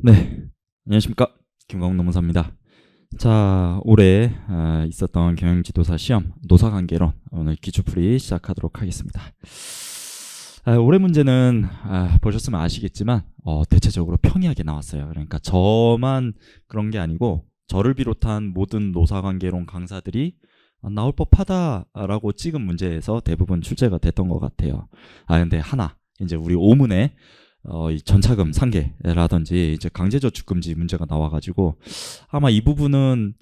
네, 안녕하십니까 김광욱 노무사입니다. 자, 올해 아, 있었던 경영지도사 시험 노사관계론 오늘 기초풀이 시작하도록 하겠습니다. 아, 올해 문제는 아, 보셨으면 아시겠지만 어, 대체적으로 평이하게 나왔어요. 그러니까 저만 그런 게 아니고 저를 비롯한 모든 노사관계론 강사들이 아, 나올 법하다라고 찍은 문제에서 대부분 출제가 됐던 것 같아요. 아 근데 하나 이제 우리 오문에 어, 이 전차금 상계라든지 이제 강제저축금지 문제가 나와가지고 아마 이 부분은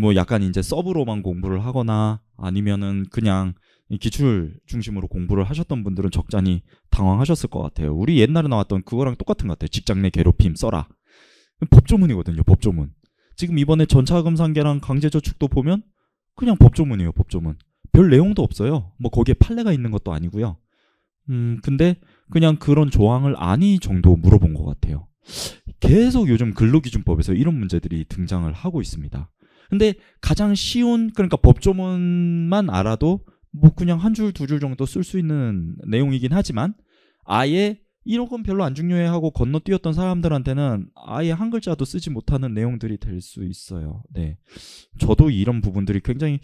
뭐 약간 이제 서브로만 공부를 하거나 아니면은 그냥 기출 중심으로 공부를 하셨던 분들은 적잖이 당황하셨을 것 같아요. 우리 옛날에 나왔던 그거랑 똑같은 것 같아요. 직장 내 괴롭힘 써라. 법조문이거든요. 법조문. 지금 이번에 전차금 상계랑 강제저축도 보면 그냥 법조문이에요. 법조문. 별 내용도 없어요. 뭐 거기에 판례가 있는 것도 아니고요. 음 근데 그냥 그런 조항을 아니 정도 물어본 것 같아요. 계속 요즘 근로기준법에서 이런 문제들이 등장을 하고 있습니다. 근데 가장 쉬운 그러니까 법조문만 알아도 뭐 그냥 한 줄 두 줄 정도 쓸 수 있는 내용이긴 하지만 아예 이런 건 별로 안 중요해 하고 건너뛰었던 사람들한테는 아예 한 글자도 쓰지 못하는 내용들이 될 수 있어요. 네. 저도 이런 부분들이 굉장히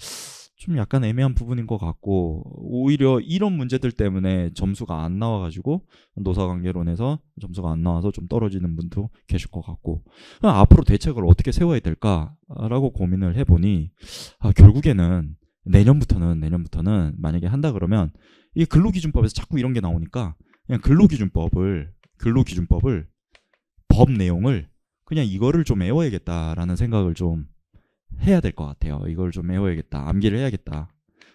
좀 약간 애매한 부분인 것 같고 오히려 이런 문제들 때문에 점수가 안 나와가지고 노사관계론에서 점수가 안 나와서 좀 떨어지는 분도 계실 것 같고 아, 앞으로 대책을 어떻게 세워야 될까라고 고민을 해보니 아, 결국에는 내년부터는 내년부터는 만약에 한다 그러면 이 근로기준법에서 자꾸 이런 게 나오니까 그냥 근로기준법을 근로기준법을 법 내용을 그냥 이거를 좀 외워야겠다라는 생각을 좀 해야 될 것 같아요. 이걸 좀 외워야겠다. 암기를 해야겠다.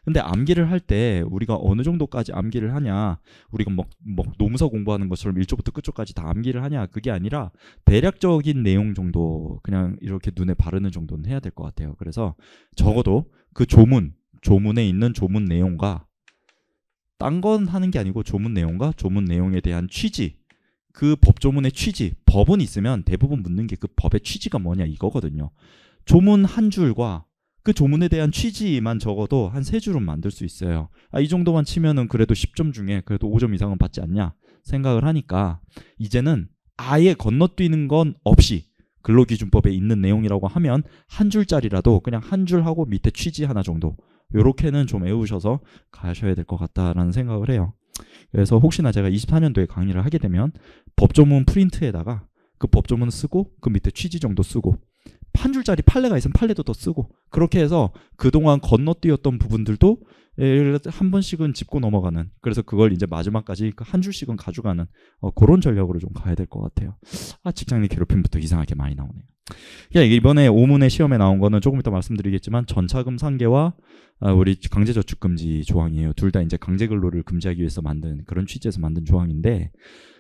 근데 암기를 할 때 우리가 어느 정도까지 암기를 하냐 우리가 뭐, 뭐 노무서 공부하는 것처럼 1조부터 끝조까지 다 암기를 하냐 그게 아니라 대략적인 내용 정도 그냥 이렇게 눈에 바르는 정도는 해야 될 것 같아요 그래서 적어도 그 조문 조문에 있는 조문 내용과 딴 건 하는 게 아니고 조문 내용과 조문 내용에 대한 취지 그 법조문의 취지 법은 있으면 대부분 묻는 게 그 법의 취지가 뭐냐 이거거든요 조문 한 줄과 그 조문에 대한 취지만 적어도 한 세 줄은 만들 수 있어요. 아, 이 정도만 치면은 그래도 10점 중에 그래도 5점 이상은 받지 않냐 생각을 하니까 이제는 아예 건너뛰는 건 없이 근로기준법에 있는 내용이라고 하면 한 줄짜리라도 그냥 한 줄 하고 밑에 취지 하나 정도 요렇게는 좀 외우셔서 가셔야 될 것 같다라는 생각을 해요. 그래서 혹시나 제가 24년도에 강의를 하게 되면 법조문 프린트에다가 그 법조문 쓰고 그 밑에 취지 정도 쓰고 한 줄짜리 판례가 있으면 판례도 더 쓰고 그렇게 해서 그동안 건너뛰었던 부분들도 한 번씩은 짚고 넘어가는 그래서 그걸 이제 마지막까지 그 한 줄씩은 가져가는 어, 그런 전략으로 좀 가야 될 것 같아요 아 직장 내 괴롭힘부터 이상하게 많이 나오네요 그냥 이번에 오문의 시험에 나온 거는 조금 이따 말씀드리겠지만 전차금 상계와 아, 우리 강제저축금지 조항이에요 둘 다 이제 강제근로를 금지하기 위해서 만든 그런 취지에서 만든 조항인데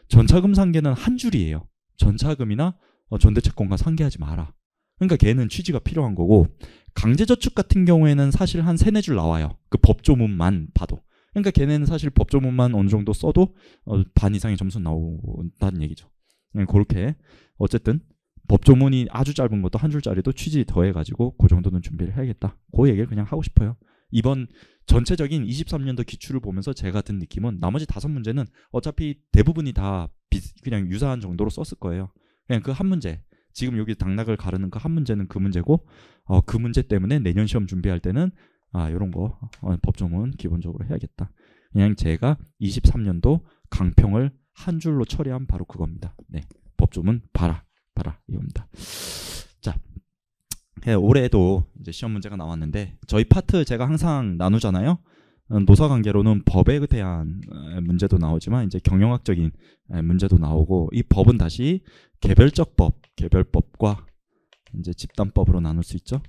전차금 상계는 한 줄이에요 전차금이나 어, 전대채권과 상계하지 마라 그러니까 걔는 취지가 필요한 거고 강제저축 같은 경우에는 사실 한 세네 줄 나와요. 그 법조문만 봐도. 그러니까 걔네는 사실 법조문만 어느 정도 써도 어, 반 이상의 점수 나온다는 얘기죠. 네, 그렇게 어쨌든 법조문이 아주 짧은 것도 한 줄짜리도 취지 더해가지고 그 정도는 준비를 해야겠다. 그 얘기를 그냥 하고 싶어요. 이번 전체적인 23년도 기출을 보면서 제가 든 느낌은 나머지 다섯 문제는 어차피 대부분이 다 비, 그냥 유사한 정도로 썼을 거예요. 그냥 그 한 문제 지금 여기 당락을 가르는 그 한 문제는 그 문제고 어, 그 문제 때문에 내년 시험 준비할 때는 아 이런 거 어, 법정은 기본적으로 해야겠다. 그냥 제가 23년도 강평을 한 줄로 처리한 바로 그겁니다. 네, 법조문 봐라, 봐라 이겁니다. 자, 예, 올해도 이제 시험 문제가 나왔는데 저희 파트 제가 항상 나누잖아요. 음, 노사 관계로는 법에 대한 문제도 나오지만 이제 경영학적인 문제도 나오고 이 법은 다시 개별적 법, 개별법과 이제 집단법으로 나눌 수 있죠.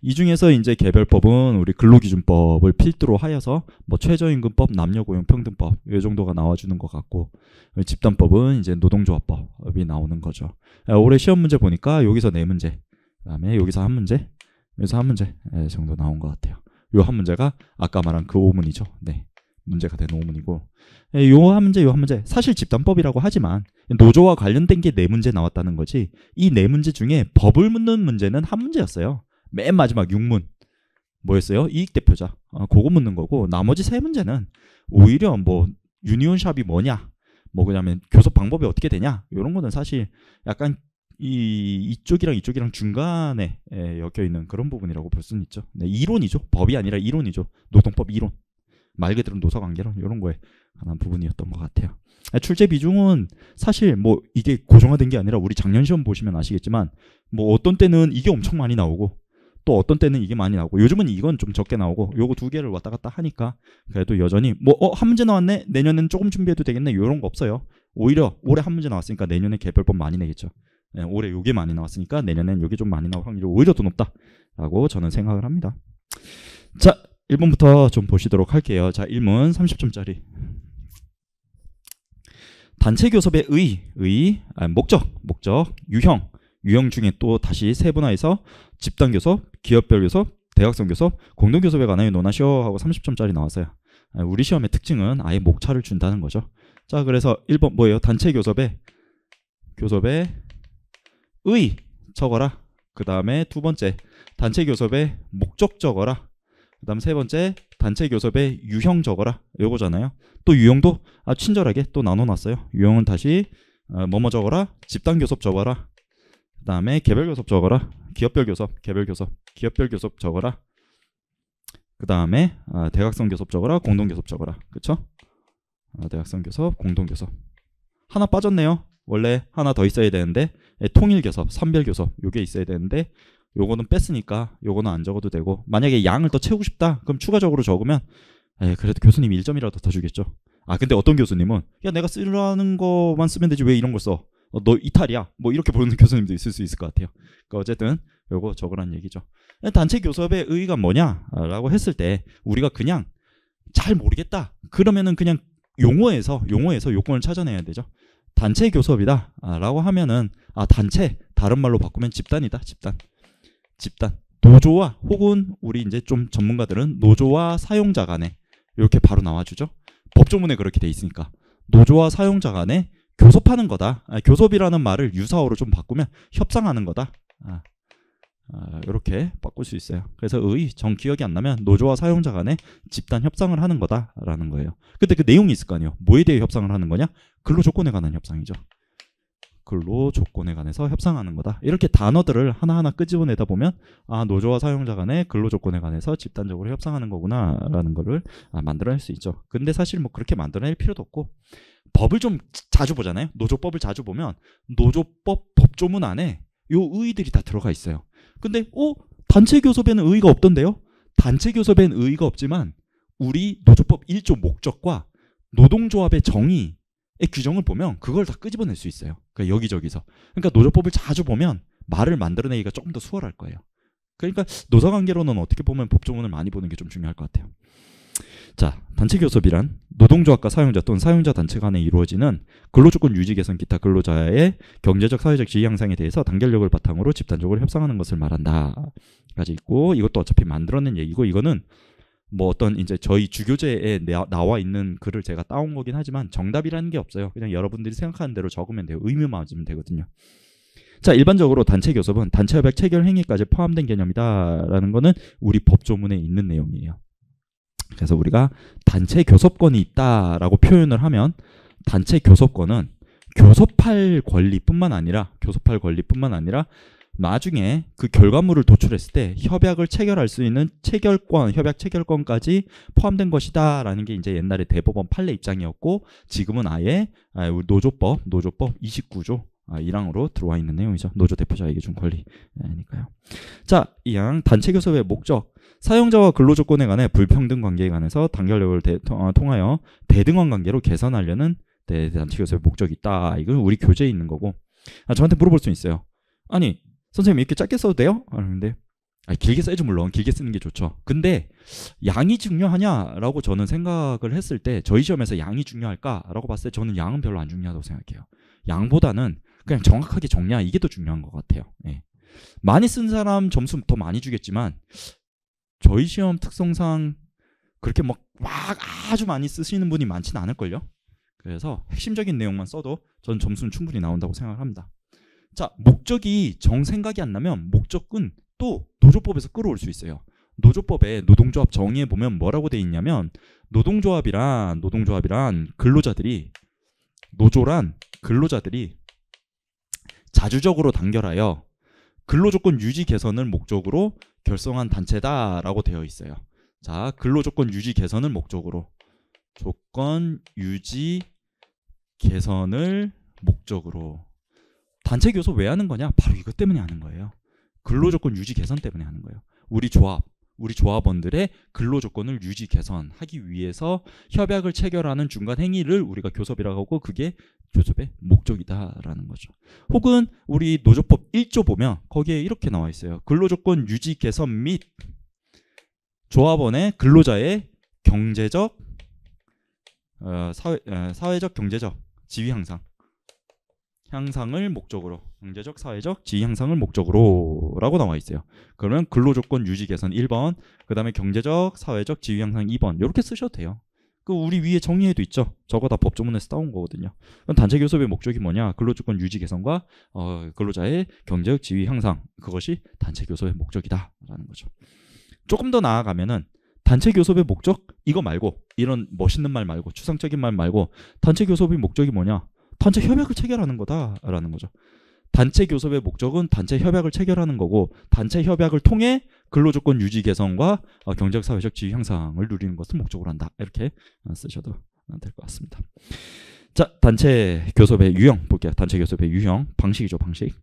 이 중에서 이제 개별법은 우리 근로기준법을 필두로 하여서 뭐 최저임금법, 남녀고용평등법 이 정도가 나와주는 것 같고 집단법은 이제 노동조합법이 나오는 거죠. 아, 올해 시험 문제 보니까 여기서 네 문제, 그다음에 여기서 한 문제, 여기서 한 문제 예, 정도 나온 것 같아요. 요 한 문제가 아까 말한 그 5문이죠. 네. 문제가 된 오문이고 예, 요 문제 요 문제 사실 집단법이라고 하지만 노조와 관련된 게 네 문제 나왔다는 거지 이 네 문제 중에 법을 묻는 문제는 한 문제였어요 맨 마지막 6문 뭐였어요? 이익대표자 아, 어, 그거 묻는 거고 나머지 세 문제는 오히려 뭐 유니온샵이 뭐냐 뭐 그다음에 교섭 방법이 어떻게 되냐 이런 거는 사실 약간 이 이쪽이랑 이쪽이랑 중간에 에, 예, 엮여 있는 그런 부분이라고 볼 수는 있죠. 네, 이론이죠. 법이 아니라 이론이죠. 노동법 이론. 말 그대로 노사 관계론 이런 거에 관한 부분이었던 것 같아요. 아, 출제 비중은 사실 뭐 이게 고정화된 게 아니라 우리 작년 시험 보시면 아시겠지만 뭐 어떤 때는 이게 엄청 많이 나오고 또 어떤 때는 이게 많이 나오고 요즘은 이건 좀 적게 나오고 요거 두 개를 왔다 갔다 하니까 그래도 여전히 뭐어한 문제 나왔네 내년엔 조금 준비해도 되겠네 요런 거 없어요 오히려 올해 한 문제 나왔으니까 내년에 개별법 많이 내겠죠 네, 올해 요게 많이 나왔으니까 내년엔 요게 좀 많이 나올 확률이 오히려 더 높다라고 저는 생각을 합니다 자 1번부터 좀 보시도록 할게요. 자, 1문 30점짜리. 단체 교섭의 의, 의, 아, 목적, 목적, 유형, 유형 중에 또 다시 세분화해서 집단 교섭, 기업별 교섭, 대학생 교섭, 공동 교섭에 관하여 논하시오 하고 30점짜리 나왔어요. 아, 우리 시험의 특징은 아예 목차를 준다는 거죠. 자, 그래서 1번 뭐예요? 단체 교섭의 교섭의 의 적어라. 그 다음에 두 번째 단체 교섭의 목적 적어라. 그 다음 세 번째 단체 교섭의 유형 적어라 요거잖아요 또 유형도 아 친절하게 또 나눠놨어요 유형은 다시 어, 뭐뭐 적어라 집단 교섭 적어라 그 다음에 개별 교섭 적어라 기업별 교섭 개별 교섭 기업별 교섭 적어라 그 다음에 아, 대각선 교섭 적어라 공동 교섭 적어라 그쵸 아, 대각선 교섭 공동 교섭 하나 빠졌네요 원래 하나 더 있어야 되는데 예, 통일 교섭, 삼별 교섭 요게 있어야 되는데 요거는 뺐으니까 요거는 안 적어도 되고 만약에 양을 더 채우고 싶다 그럼 추가적으로 적으면 에 예, 그래도 교수님 1점이라도 더 주겠죠 아 근데 어떤 교수님은 야 내가 쓰라는 거만 쓰면 되지 왜 이런 걸 써너 어, 이탈이야 뭐 이렇게 보는 교수님도 있을 수 있을 것 같아요 그러니까 어쨌든 요거 적으란 얘기죠 예, 단체 교섭의 의의가 뭐냐라고 했을 때 우리가 그냥 잘 모르겠다 그러면은 그냥 용어에서 용어에서 요건을 찾아내야 되죠 단체 교섭이다 라고 하면은 아 단체 다른 말로 바꾸면 집단이다 집단 집단 노조와 혹은 우리 이제 좀 전문가들은 노조와 사용자 간에 이렇게 바로 나와주죠. 법조문에 그렇게 돼 있으니까 노조와 사용자 간에 교섭하는 거다. 아, 교섭이라는 말을 유사어로 좀 바꾸면 협상하는 거다. 아, 아, 이렇게 바꿀 수 있어요. 그래서 의, 정 기억이 안 나면 노조와 사용자 간에 집단 협상을 하는 거다라는 거예요. 근데 그 내용이 있을 거 아니에요. 뭐에 대해 협상을 하는 거냐? 근로 조건에 관한 협상이죠. 근로 조건에 관해서 협상하는 거다. 이렇게 단어들을 하나하나 끄집어내다 보면 아 노조와 사용자 간의 근로 조건에 관해서 집단적으로 협상하는 거구나라는 거를 아, 만들어낼 수 있죠. 근데 사실 뭐 그렇게 만들어낼 필요도 없고 법을 좀 자주 보잖아요. 노조법을 자주 보면 노조법 법조문 안에 요 의의들이 다 들어가 있어요. 근데 어 단체 교섭에는 의의가 없던데요? 단체 교섭에는 의의가 없지만 우리 노조법 1조 목적과 노동조합의 정의 이 규정을 보면 그걸 다 끄집어낼 수 있어요. 그러니까 여기저기서. 그러니까 노조법을 자주 보면 말을 만들어내기가 조금 더 수월할 거예요. 그러니까 노사관계로는 어떻게 보면 법조문을 많이 보는 게 좀 중요할 것 같아요. 자, 단체 교섭이란 노동조합과 사용자 또는 사용자 단체 간에 이루어지는 근로조건 유지 개선 기타 근로자의 경제적 사회적 지위 향상에 대해서 단결력을 바탕으로 집단적으로 협상하는 것을 말한다까지 있고 이것도 어차피 만들어낸 얘기고 이거는 뭐 어떤 이제 저희 주교제에 나와 있는 글을 제가 따온 거긴 하지만 정답이라는 게 없어요. 그냥 여러분들이 생각하는 대로 적으면 돼요. 의미만 맞으면 되거든요. 자, 일반적으로 단체 교섭은 단체 협약 체결 행위까지 포함된 개념이다라는 거는 우리 법조문에 있는 내용이에요. 그래서 우리가 단체 교섭권이 있다라고 표현을 하면 단체 교섭권은 교섭할 권리뿐만 아니라 교섭할 권리뿐만 아니라 나중에 그 결과물을 도출했을 때 협약을 체결할 수 있는 체결권, 협약 체결권까지 포함된 것이다. 라는 게 이제 옛날에 대법원 판례 입장이었고, 지금은 아예 아, 노조법, 노조법 29조 아, 1항으로 들어와 있는 내용이죠. 노조 대표자에게 준 권리니까요. 자, 이항 단체 교섭의 목적. 사용자와 근로조건에 관해 불평등 관계에 관해서 단결력을 대, 어, 통하여 대등한 관계로 개선하려는 대 단체 교섭의 목적이 있다. 이건 우리 교재에 있는 거고. 아, 저한테 물어볼 수 있어요. 아니, 선생님 이렇게 짧게 써도 돼요? 그러는데 아, 길게 써야지 물론 길게 쓰는 게 좋죠. 근데 양이 중요하냐라고 저는 생각을 했을 때 저희 시험에서 양이 중요할까라고 봤을 때 저는 양은 별로 안 중요하다고 생각해요. 양보다는 그냥 정확하게 정리하 이게 더 중요한 것 같아요. 예. 많이 쓴 사람 점수 더 많이 주겠지만 저희 시험 특성상 그렇게 막, 막 아주 많이 쓰시는 분이 많지는 않을걸요. 그래서 핵심적인 내용만 써도 저는 점수는 충분히 나온다고 생각을 합니다. 자, 목적이 정생각이 안 나면 목적은 또 노조법에서 끌어올 수 있어요. 노조법에 노동조합 정의에 보면 뭐라고 돼 있냐면 노동조합이란 노동조합이란 근로자들이 노조란 근로자들이 자주적으로 단결하여 근로조건 유지 개선을 목적으로 결성한 단체다라고 되어 있어요. 자, 근로조건 유지 개선을 목적으로 조건 유지 개선을 목적으로 단체 교섭 왜 하는 거냐? 바로 이것 때문에 하는 거예요. 근로조건 유지 개선 때문에 하는 거예요. 우리 조합, 우리 조합원들의 근로조건을 유지 개선하기 위해서 협약을 체결하는 중간 행위를 우리가 교섭이라고 하고 그게 교섭의 목적이다라는 거죠. 혹은 우리 노조법 1조 보면 거기에 이렇게 나와 있어요. 근로조건 유지 개선 및 조합원의 근로자의 경제적 어, 사회, 어, 사회적 경제적 지위 향상 향상을 목적으로 경제적 사회적 지위 향상을 목적으로 라고 나와 있어요 그러면 근로조건 유지 개선 1번 그 다음에 경제적 사회적 지위 향상 2번 이렇게 쓰셔도 돼요 그 우리 위에 정리해도 있죠 저거 다 법조문에서 따온 거거든요 단체 교섭의 목적이 뭐냐 근로조건 유지 개선과 어, 근로자의 경제적 지위 향상 그것이 단체 교섭의 목적이다 라는 거죠 조금 더 나아가면은 단체 교섭의 목적 이거 말고 이런 멋있는 말 말고 추상적인 말 말고 단체 교섭의 목적이 뭐냐 단체 협약을 체결하는 거다라는 거죠. 단체 교섭의 목적은 단체 협약을 체결하는 거고 단체 협약을 통해 근로조건 유지 개선과 어, 경제 사회적 지위 향상을 누리는 것을 목적으로 한다. 이렇게 어, 쓰셔도 어, 될것 같습니다. 자, 단체 교섭의 유형 볼게요. 단체 교섭의 유형 방식이죠, 방식.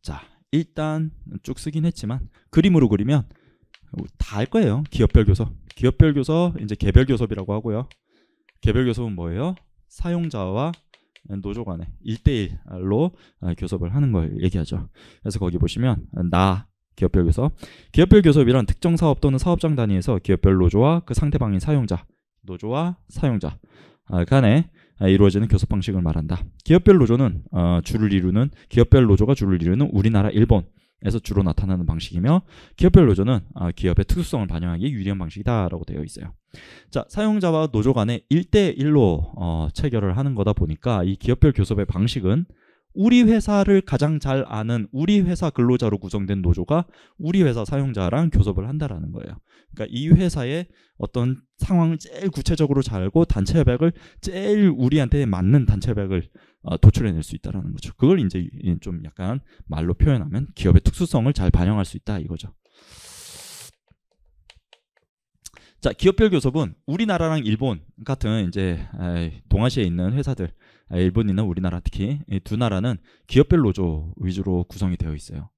자, 일단 쭉 쓰긴 했지만 그림으로 그리면 다 할 거예요. 기업별 교섭. 기업별 교섭 이제 개별 교섭이라고 하고요. 개별 교섭은 뭐예요? 사용자와 노조 간에 일대일로 아, 교섭을 하는 걸 얘기하죠. 그래서 거기 보시면 나 기업별 교섭 기업별 교섭이란 특정 사업 또는 사업장 단위에서 기업별 노조와 그 상대방인 사용자 노조와 사용자 아, 간에 이루어지는 교섭 방식을 말한다. 기업별 노조는 어, 줄을 이루는 기업별 노조가 줄을 이루는 우리나라 일본 에서 주로 나타나는 방식이며 기업별 노조는 아, 기업의 특수성을 반영하기 유리한 방식이다라고 되어 있어요. 자, 사용자와 노조 간에 1대1로 어, 체결을 하는 거다 보니까 이 기업별 교섭의 방식은 우리 회사를 가장 잘 아는 우리 회사 근로자로 구성된 노조가 우리 회사 사용자랑 교섭을 한다라는 거예요. 그러니까 이 회사의 어떤 상황을 제일 구체적으로 잘 알고 단체 협약을 제일 우리한테 맞는 단체 협약을 어, 도출해낼 수 있다라는 거죠. 그걸 이제 좀 약간 말로 표현하면 기업의 특수성을 잘 반영할 수 있다 이거죠. 자, 기업별 교섭은 우리나라랑 일본 같은 이제 동아시아에 있는 회사들, 일본이나 우리나라 특히 두 나라는 기업별 노조 위주로 구성이 되어 있어요.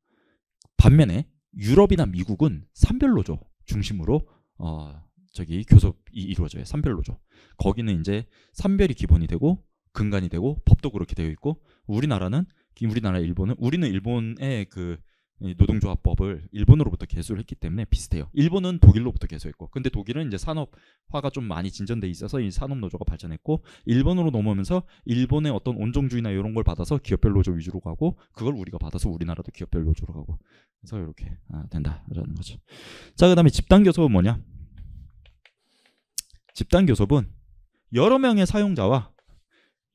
반면에 유럽이나 미국은 산별 노조 중심으로 어 저기 교섭이 이루어져요. 산별 노조. 거기는 이제 산별이 기본이 되고 근간이 되고 법도 그렇게 되어 있고 우리나라는 우리나라 일본은 우리는 일본의 그 노동조합법을 일본으로부터 개수를 했기 때문에 비슷해요. 일본은 독일로부터 개수했고, 근데 독일은 이제 산업화가 좀 많이 진전돼 있어서 이 산업노조가 발전했고, 일본으로 넘어오면서 일본의 어떤 온종주의나 이런 걸 받아서 기업별 노조 위주로 가고, 그걸 우리가 받아서 우리나라도 기업별 노조로 가고, 그래서 이렇게 아, 된다라는 거죠. 자, 그다음에 집단 교섭은 뭐냐? 집단 교섭은 여러 명의 사용자와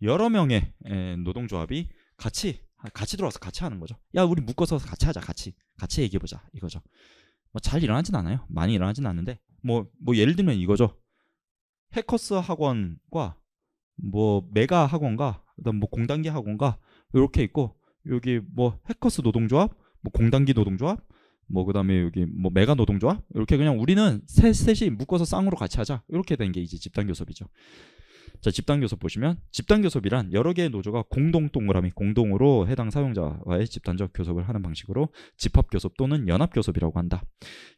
여러 명의 예, 노동조합이 같이 같이 들어와서 같이 하는 거죠. 야, 우리 묶어서 같이 하자. 같이 같이 얘기해 보자. 이거죠. 뭐 잘 일어나진 않아요. 많이 일어나진 않는데 뭐뭐 뭐 예를 들면 이거죠. 해커스 학원과 뭐 메가 학원과 그다음 뭐 공단기 학원과 이렇게 있고 여기 뭐 해커스 노동조합, 뭐 공단기 노동조합, 뭐 그다음에 여기 뭐 메가 노동조합 이렇게 그냥 우리는 셋 셋이 묶어서 쌍으로 같이 하자 이렇게 된 게 이제 집단 교섭이죠. 자, 집단교섭 보시면 집단교섭이란 여러 개의 노조가 공동 동그라미 공동으로 해당 사용자와의 집단적 교섭을 하는 방식으로 집합교섭 또는 연합교섭이라고 한다.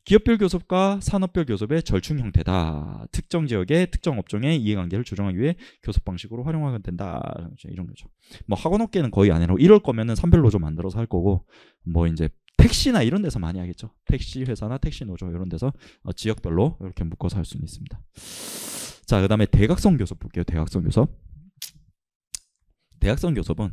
기업별 교섭과 산업별 교섭의 절충 형태다. 특정 지역의 특정 업종의 이해관계를 조정하기 위해 교섭 방식으로 활용하게 된다. 이런 거죠. 뭐 학원업계는 거의 안해고 이럴 거면은 산별 노조 만들어서 할 거고 뭐 이제 택시나 이런 데서 많이 하겠죠. 택시 회사나 택시 노조 이런 데서 어, 지역별로 이렇게 묶어서 할 수는 있습니다. 자, 그 다음에 대각선 교섭 볼게요. 대각선 교섭. 대각선 교섭은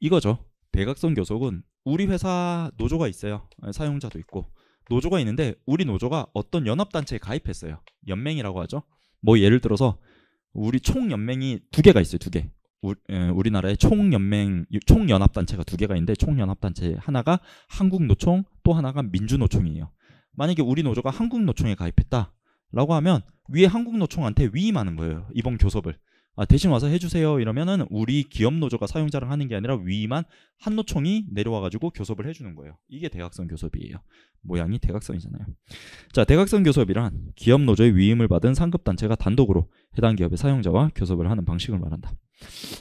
이거죠. 대각선 교섭은 우리 회사 노조가 있어요. 예, 사용자도 있고. 노조가 있는데 우리 노조가 어떤 연합단체에 가입했어요. 연맹이라고 하죠. 뭐 예를 들어서 우리 총연맹이 두 개가 있어요. 두 개. 예, 우리, 나라의 총연맹, 총연합단체가 두 개가 있는데 총연합단체 하나가 한국노총 또 하나가 민주노총이에요. 만약에 우리 노조가 한국노총에 가입했다. 라고 하면 위에 한국노총한테 위임하는 거예요. 이번 교섭을. 아, 대신 와서 해주세요. 이러면은 우리 기업 노조가 사용자랑 하는 게 아니라 위임한 한노총이 내려와가지고 교섭을 해주는 거예요. 이게 대각선 교섭이에요. 모양이 대각선이잖아요. 자, 대각선 교섭이란 기업 노조의 위임을 받은 상급 단체가 단독으로 해당 기업의 사용자와 교섭을 하는 방식을 말한다.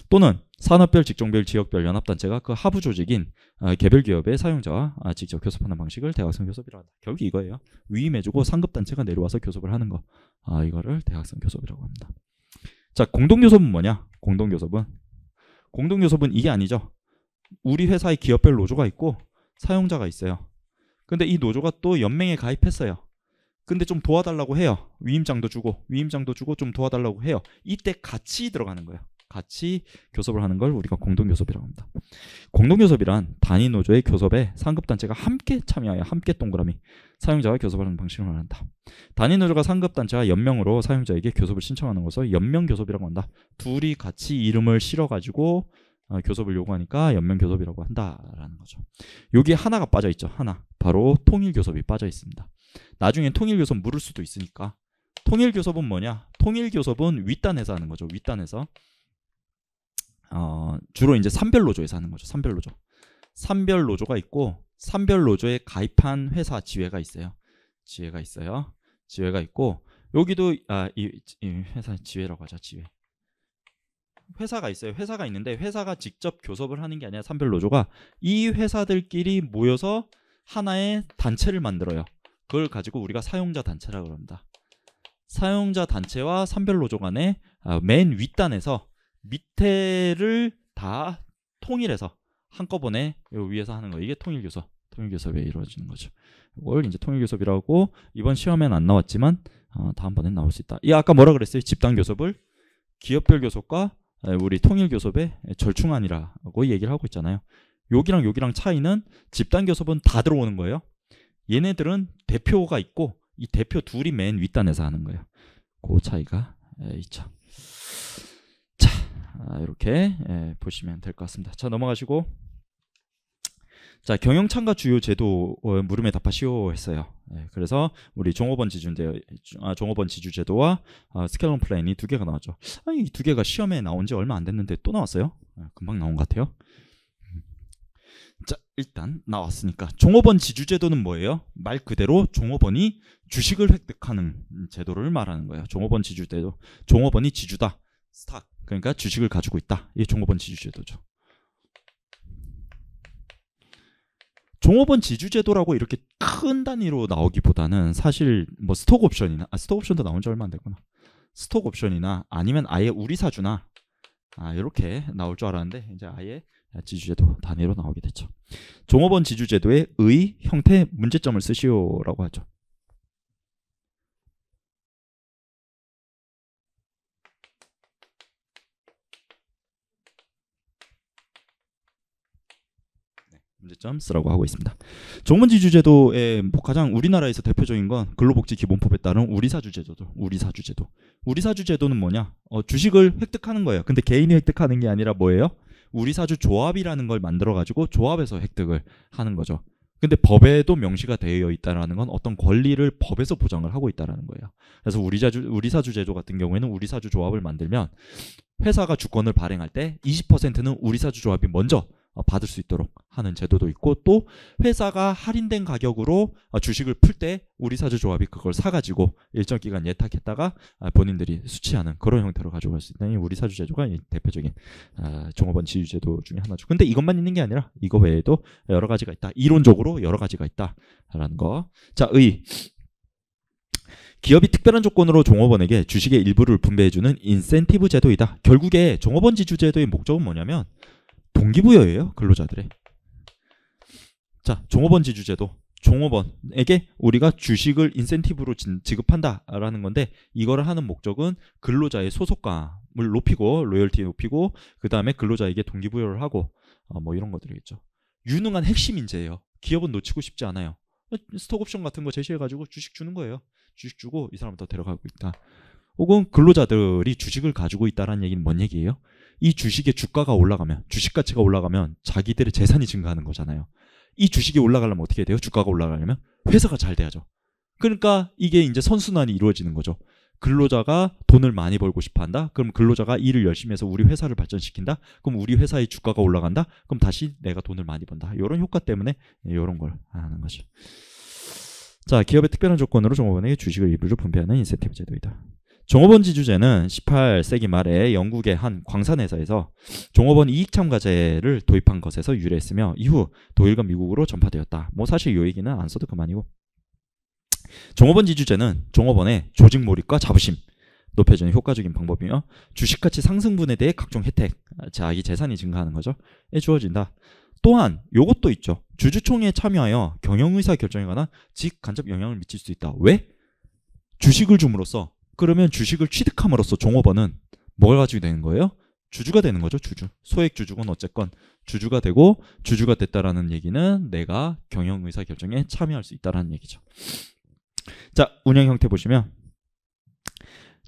또는 산업별, 직종별, 지역별 연합단체가 그 하부 조직인 어, 개별 기업의 사용자와 아, 직접 교섭하는 방식을 대학생 교섭이라고 한다. 결국 이거예요. 위임해주고 상급단체가 내려와서 교섭을 하는 거. 아, 이거를 대학생 교섭이라고 합니다. 자, 공동교섭은 뭐냐? 공동교섭은? 공동교섭은 이게 아니죠. 우리 회사의 기업별 노조가 있고 사용자가 있어요. 근데 이 노조가 또 연맹에 가입했어요. 근데 좀 도와달라고 해요. 위임장도 주고, 위임장도 주고 좀 도와달라고 해요. 이때 같이 들어가는 거예요. 같이 교섭을 하는 걸 우리가 공동교섭이라고 합니다. 공동교섭이란 단위 노조의 교섭에 상급단체가 함께 참여하여 함께 동그라미 사용자와 교섭하는 방식을 말한다. 단위 노조가 상급단체와 연명으로 사용자에게 교섭을 신청하는 것을 연명교섭이라고 한다. 둘이 같이 이름을 실어가지고 어, 교섭을 요구하니까 연명교섭이라고 한다라는 거죠. 여기 하나가 빠져있죠. 하나. 바로 통일교섭이 빠져있습니다. 나중에 통일교섭 물을 수도 있으니까 통일교섭은 뭐냐? 통일교섭은 윗단에서 하는 거죠. 윗단에서 어, 주로 이제 산별 로조에서 하는 거죠. 산별 로조 산별 로조가 있고 산별 로조에 가입한 회사 지회가 있어요. 지회가 있어요. 지회가 있고 여기도 아, 이, 이 회사 지회라고 하죠 지회. 회사가 있어요. 회사가 있는데 회사가 직접 교섭을 하는 게 아니라 산별 로조가이 회사들끼리 모여서 하나의 단체를 만들어요. 그걸 가지고 우리가 사용자 단체라고 합니다. 사용자 단체와 산별 로조 간의 아, 맨 윗단에서 밑에를 다 통일해서 한꺼번에 위에서 하는 거 이게 통일교섭 통일교섭에 이루어지는 거죠 이걸 이제 통일교섭이라고 이번 시험엔 안 나왔지만 어, 다음번엔 나올 수 있다 이 아까 뭐라 그랬어요 집단교섭을 기업별 교섭과 우리 통일교섭의 절충안이라고 얘기를 하고 있잖아요 여기랑 여기랑 차이는 집단교섭은 다 들어오는 거예요 얘네들은 대표가 있고 이 대표 둘이 맨 윗단에서 하는 거예요 그 차이가 있죠 아, 이렇게 예, 보시면 될 것 같습니다. 자 넘어가시고 자 경영 참가 주요 제도 어, 물음에 답하시오 했어요. 예, 그래서 우리 종업원 지주인 아, 종업원 지주 제도와 아, 스켈런 플랜이 두 개가 나왔죠. 아, 이두 개가 시험에 나온 지 얼마 안 됐는데 또 나왔어요. 예, 금방 나온 것 같아요. 자 일단 나왔으니까 종업원 지주제도는 뭐예요? 말 그대로 종업원이 주식을 획득하는 제도를 말하는 거예요. 종업원 지주제도. 종업원이 지주다. 스탁. 그러니까 주식을 가지고 있다. 이게 종업원 지주제도죠. 종업원 지주제도라고 이렇게 큰 단위로 나오기보다는 사실 뭐 스톡옵션이나 아, 스톡옵션도 나온 지 얼마 안 됐구나. 스톡옵션이나 아니면 아예 우리 사주나 아, 이렇게 나올 줄 알았는데 이제 아예 지주제도 단위로 나오게 됐죠. 종업원 지주제도의 의 형태 문제점을 쓰시오라고 하죠. 문제점 쓰라고 하고 있습니다. 정문지 주제도의 뭐 가장 우리나라에서 대표적인 건 근로복지기본법에 따른 우리사주제도죠. 우리사주제도. 우리사주제도는 뭐냐? 어, 주식을 획득하는 거예요. 근데 개인이 획득하는 게 아니라 뭐예요? 우리사주 조합이라는 걸 만들어가지고 조합에서 획득을 하는 거죠. 근데 법에도 명시가 되어 있다라는 건 어떤 권리를 법에서 보장을 하고 있다라는 거예요. 그래서 우리자주 우리사주 제도 같은 경우에는 우리사주 조합을 만들면 회사가 주권을 발행할 때 20%는 우리사주 조합이 먼저 어, 받을 수 있도록 하는 제도도 있고 또 회사가 할인된 가격으로 어, 주식을 풀 때 우리 사주조합이 그걸 사가지고 일정 기간 예탁했다가 아, 본인들이 수취하는 그런 형태로 가져갈 수 있다니 우리 사주제도가 대표적인 아, 종업원 지주제도 중에 하나죠. 근데 이것만 있는 게 아니라 이거 외에도 여러 가지가 있다. 이론적으로 여러 가지가 있다라는 거. 자, 의. 기업이 특별한 조건으로 종업원에게 주식의 일부를 분배해주는 인센티브 제도이다. 결국에 종업원 지주제도의 목적은 뭐냐면 동기부여예요 근로자들의 자 종업원지 주제도 종업원에게 우리가 주식을 인센티브로 진, 지급한다라는 건데 이거를 하는 목적은 근로자의 소속감을 높이고 로열티 높이고 그 다음에 근로자에게 동기부여를 하고 어, 뭐 이런 것들이겠죠 유능한 핵심 인재예요 기업은 놓치고 싶지 않아요 스톡옵션 같은 거 제시해가지고 주식 주는 거예요 주식 주고 이 사람 더 데려가고 있다 혹은 근로자들이 주식을 가지고 있다는 라 얘기는 뭔 얘기예요? 이 주식의 주가가 올라가면 주식 가치가 올라가면 자기들의 재산이 증가하는 거잖아요. 이 주식이 올라가려면 어떻게 돼요? 주가가 올라가려면 회사가 잘 돼야죠. 그러니까 이게 이제 선순환이 이루어지는 거죠. 근로자가 돈을 많이 벌고 싶어 한다? 그럼 근로자가 일을 열심히 해서 우리 회사를 발전시킨다? 그럼 우리 회사의 주가가 올라간다? 그럼 다시 내가 돈을 많이 번다. 이런 효과 때문에 이런 예, 걸 하는 거죠. 자, 기업의 특별한 조건으로 종업원에게 주식을 일부를 분배하는 인센티브 제도이다. 종업원 지주제는 18세기 말에 영국의 한 광산회사에서 종업원 이익참가제를 도입한 것에서 유래했으며 이후 독일과 미국으로 전파되었다. 뭐 사실 요 얘기는 안 써도 그만이고 종업원 지주제는 종업원의 조직 몰입과 자부심 높여주는 효과적인 방법이며 주식가치 상승분에 대해 각종 혜택, 자기 재산이 증가하는 거죠. 에 주어진다. 또한 요것도 있죠. 주주총회에 참여하여 경영의사 결정에 관한 직간접 영향을 미칠 수 있다. 왜? 주식을 줌으로써 그러면 주식을 취득함으로써 종업원은 뭘 가지고 되는 거예요? 주주가 되는 거죠, 주주. 소액 주주건 어쨌건 주주가 되고 주주가 됐다라는 얘기는 내가 경영 의사 결정에 참여할 수 있다라는 얘기죠. 자, 운영 형태 보시면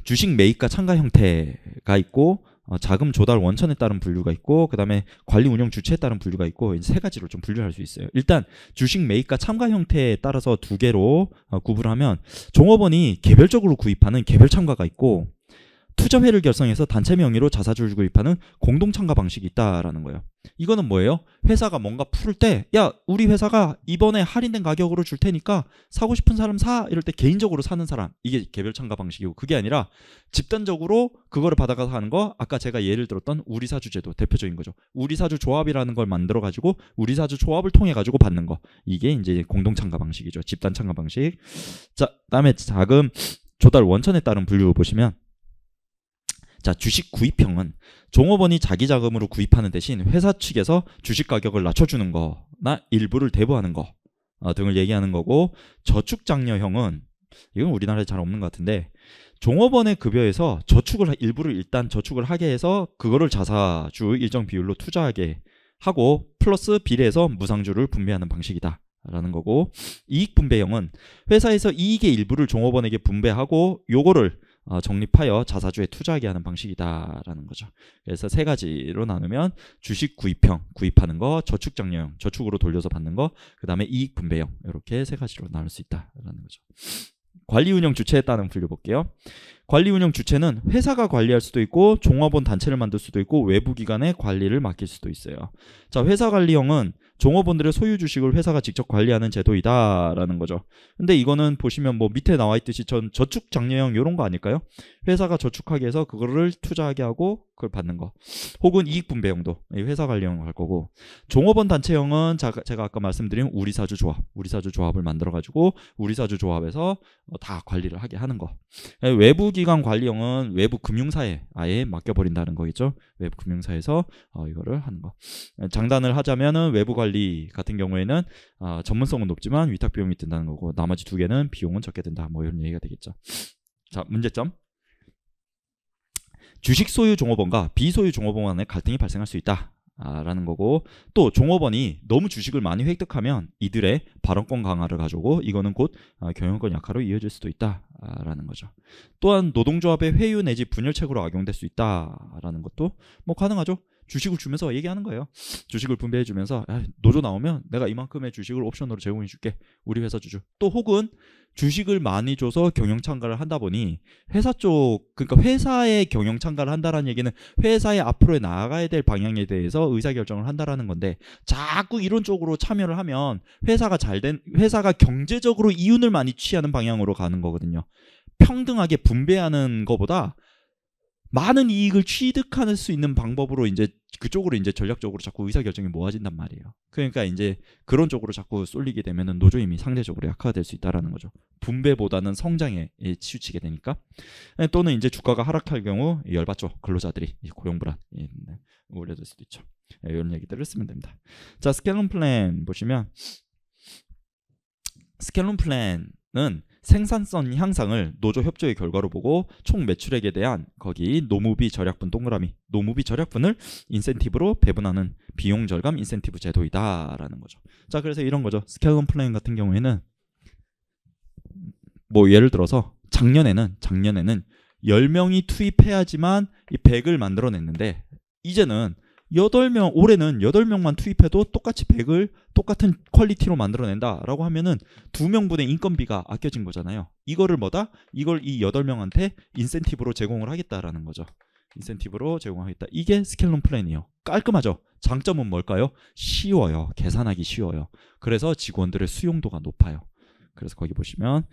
주식 매입과 참가 형태가 있고 어, 자금 조달 원천에 따른 분류가 있고 그다음에 관리 운영 주체에 따른 분류가 있고 이제 세 가지로 좀 분류할 수 있어요. 일단 주식 매입과 참가 형태에 따라서 두 개로 어, 구분하면 종업원이 개별적으로 구입하는 개별 참가가 있고 투자회를 결성해서 단체 명의로 자사주를 구입하는 공동 참가 방식이 있다라는 거예요. 이거는 뭐예요? 회사가 뭔가 풀 때 야 우리 회사가 이번에 할인된 가격으로 줄 테니까 사고 싶은 사람 사 이럴 때 개인적으로 사는 사람 이게 개별 참가 방식이고 그게 아니라 집단적으로 그거를 받아가서 하는 거 아까 제가 예를 들었던 우리 사주 제도 대표적인 거죠. 우리 사주 조합이라는 걸 만들어 가지고 우리 사주 조합을 통해 가지고 받는 거 이게 이제 공동 참가 방식이죠. 집단 참가 방식. 자, 다음에 자금 조달 원천에 따른 분류 보시면 자, 주식 구입형은 종업원이 자기 자금으로 구입하는 대신 회사 측에서 주식 가격을 낮춰주는 거나 일부를 대부하는 거 어, 등을 얘기하는 거고 저축장려형은 이건 우리나라에 잘 없는 것 같은데 종업원의 급여에서 저축을 일부를 일단 저축을 하게 해서 그거를 자사주 일정 비율로 투자하게 하고 플러스 비례해서 무상주를 분배하는 방식이다. 라는 거고 이익 분배형은 회사에서 이익의 일부를 종업원에게 분배하고 요거를 어, 적립하여 자사주에 투자하게 하는 방식이다라는 거죠. 그래서 세 가지로 나누면 주식 구입형, 구입하는 거, 저축 장려형, 저축으로 돌려서 받는 거, 그 다음에 이익 분배형 이렇게 세 가지로 나눌 수 있다라는 거죠. 관리 운영 주체에 따른 분류 볼게요. 관리 운영 주체는 회사가 관리할 수도 있고 종업원 단체를 만들 수도 있고 외부 기관의 관리를 맡길 수도 있어요. 자, 회사 관리형은 종업원들의 소유 주식을 회사가 직접 관리하는 제도이다라는 거죠. 근데 이거는 보시면 뭐 밑에 나와 있듯이 전 저축 장려형 이런 거 아닐까요? 회사가 저축하게 해서 그거를 투자하게 하고 그걸 받는 거. 혹은 이익 분배형도 회사 관리형 갈 거고 종업원 단체형은 제가 아까 말씀드린 우리 사주 조합, 우리 사주 조합을 만들어 가지고 우리 사주 조합에서 어, 다 관리를 하게 하는 거. 예, 외부 금융기관 관리형은 외부 금융사에 아예 맡겨버린다는 거겠죠. 외부 금융사에서 어, 이거를 하는 거. 장단을 하자면은 외부 관리 같은 경우에는 어, 전문성은 높지만 위탁 비용이 든다는 거고 나머지 두 개는 비용은 적게 든다. 뭐 이런 얘기가 되겠죠. 자 문제점. 주식 소유 종업원과 비소유 종업원 간의 갈등이 발생할 수 있다. 라는 거고 또 종업원이 너무 주식을 많이 획득하면 이들의 발언권 강화를 가지고 이거는 곧 아, 경영권 약화로 이어질 수도 있다라는 거죠. 또한 노동조합의 회유 내지 분열책으로 악용될 수 있다라는 것도 뭐 가능하죠. 주식을 주면서 얘기하는 거예요. 주식을 분배해 주면서 아, 노조 나오면 내가 이만큼의 주식을 옵션으로 제공해 줄게. 우리 회사 주주. 또 혹은 주식을 많이 줘서 경영 참가를 한다 보니 회사 쪽 그러니까 회사의 경영 참가를 한다라는 얘기는 회사의 앞으로의 나아가야 될 방향에 대해서 의사 결정을 한다라는 건데 자꾸 이런 쪽으로 참여를 하면 회사가 잘 된 회사가 경제적으로 이윤을 많이 취하는 방향으로 가는 거거든요. 평등하게 분배하는 것보다 많은 이익을 취득할 수 있는 방법으로 이제 그쪽으로 이제 전략적으로 자꾸 의사결정이 모아진단 말이에요. 그러니까 이제 그런 쪽으로 자꾸 쏠리게 되면은 노조임이 상대적으로 약화될 수 있다라는 거죠. 분배보다는 성장에 예, 치우치게 되니까 예, 또는 이제 주가가 하락할 경우 열받죠. 근로자들이 고용 불안 예, 네, 우려될 수도 있죠. 이런 얘기들을 쓰면 됩니다. 자 스켈론 플랜 보시면 스켈론 플랜은 생산성 향상을 노조 협조의 결과로 보고 총 매출액에 대한 거기 노무비 절약분 동그라미 노무비 절약분을 인센티브로 배분하는 비용 절감 인센티브 제도이다라는 거죠. 자 그래서 이런 거죠. 스케일런 플랜 같은 경우에는 뭐 예를 들어서 작년에는 작년에는 10명이 투입해야지만 이 100을 만들어냈는데 이제는 8명 올해는 8 명만 투입해도 똑같이 100을 똑같은 퀄리티로 만들어낸다라고 하면은 2 명분의 인건비가 아껴진 거잖아요. 이거를 뭐다? 이걸 이8 명한테 인센티브로 제공을 하겠다라는 거죠. 인센티브로 제공하겠다. 이게 스켈론 플랜이요. 에 깔끔하죠. 장점은 뭘까요? 쉬워요. 계산하기 쉬워요. 그래서 직원들의 수용도가 높아요. 그래서 거기 보시면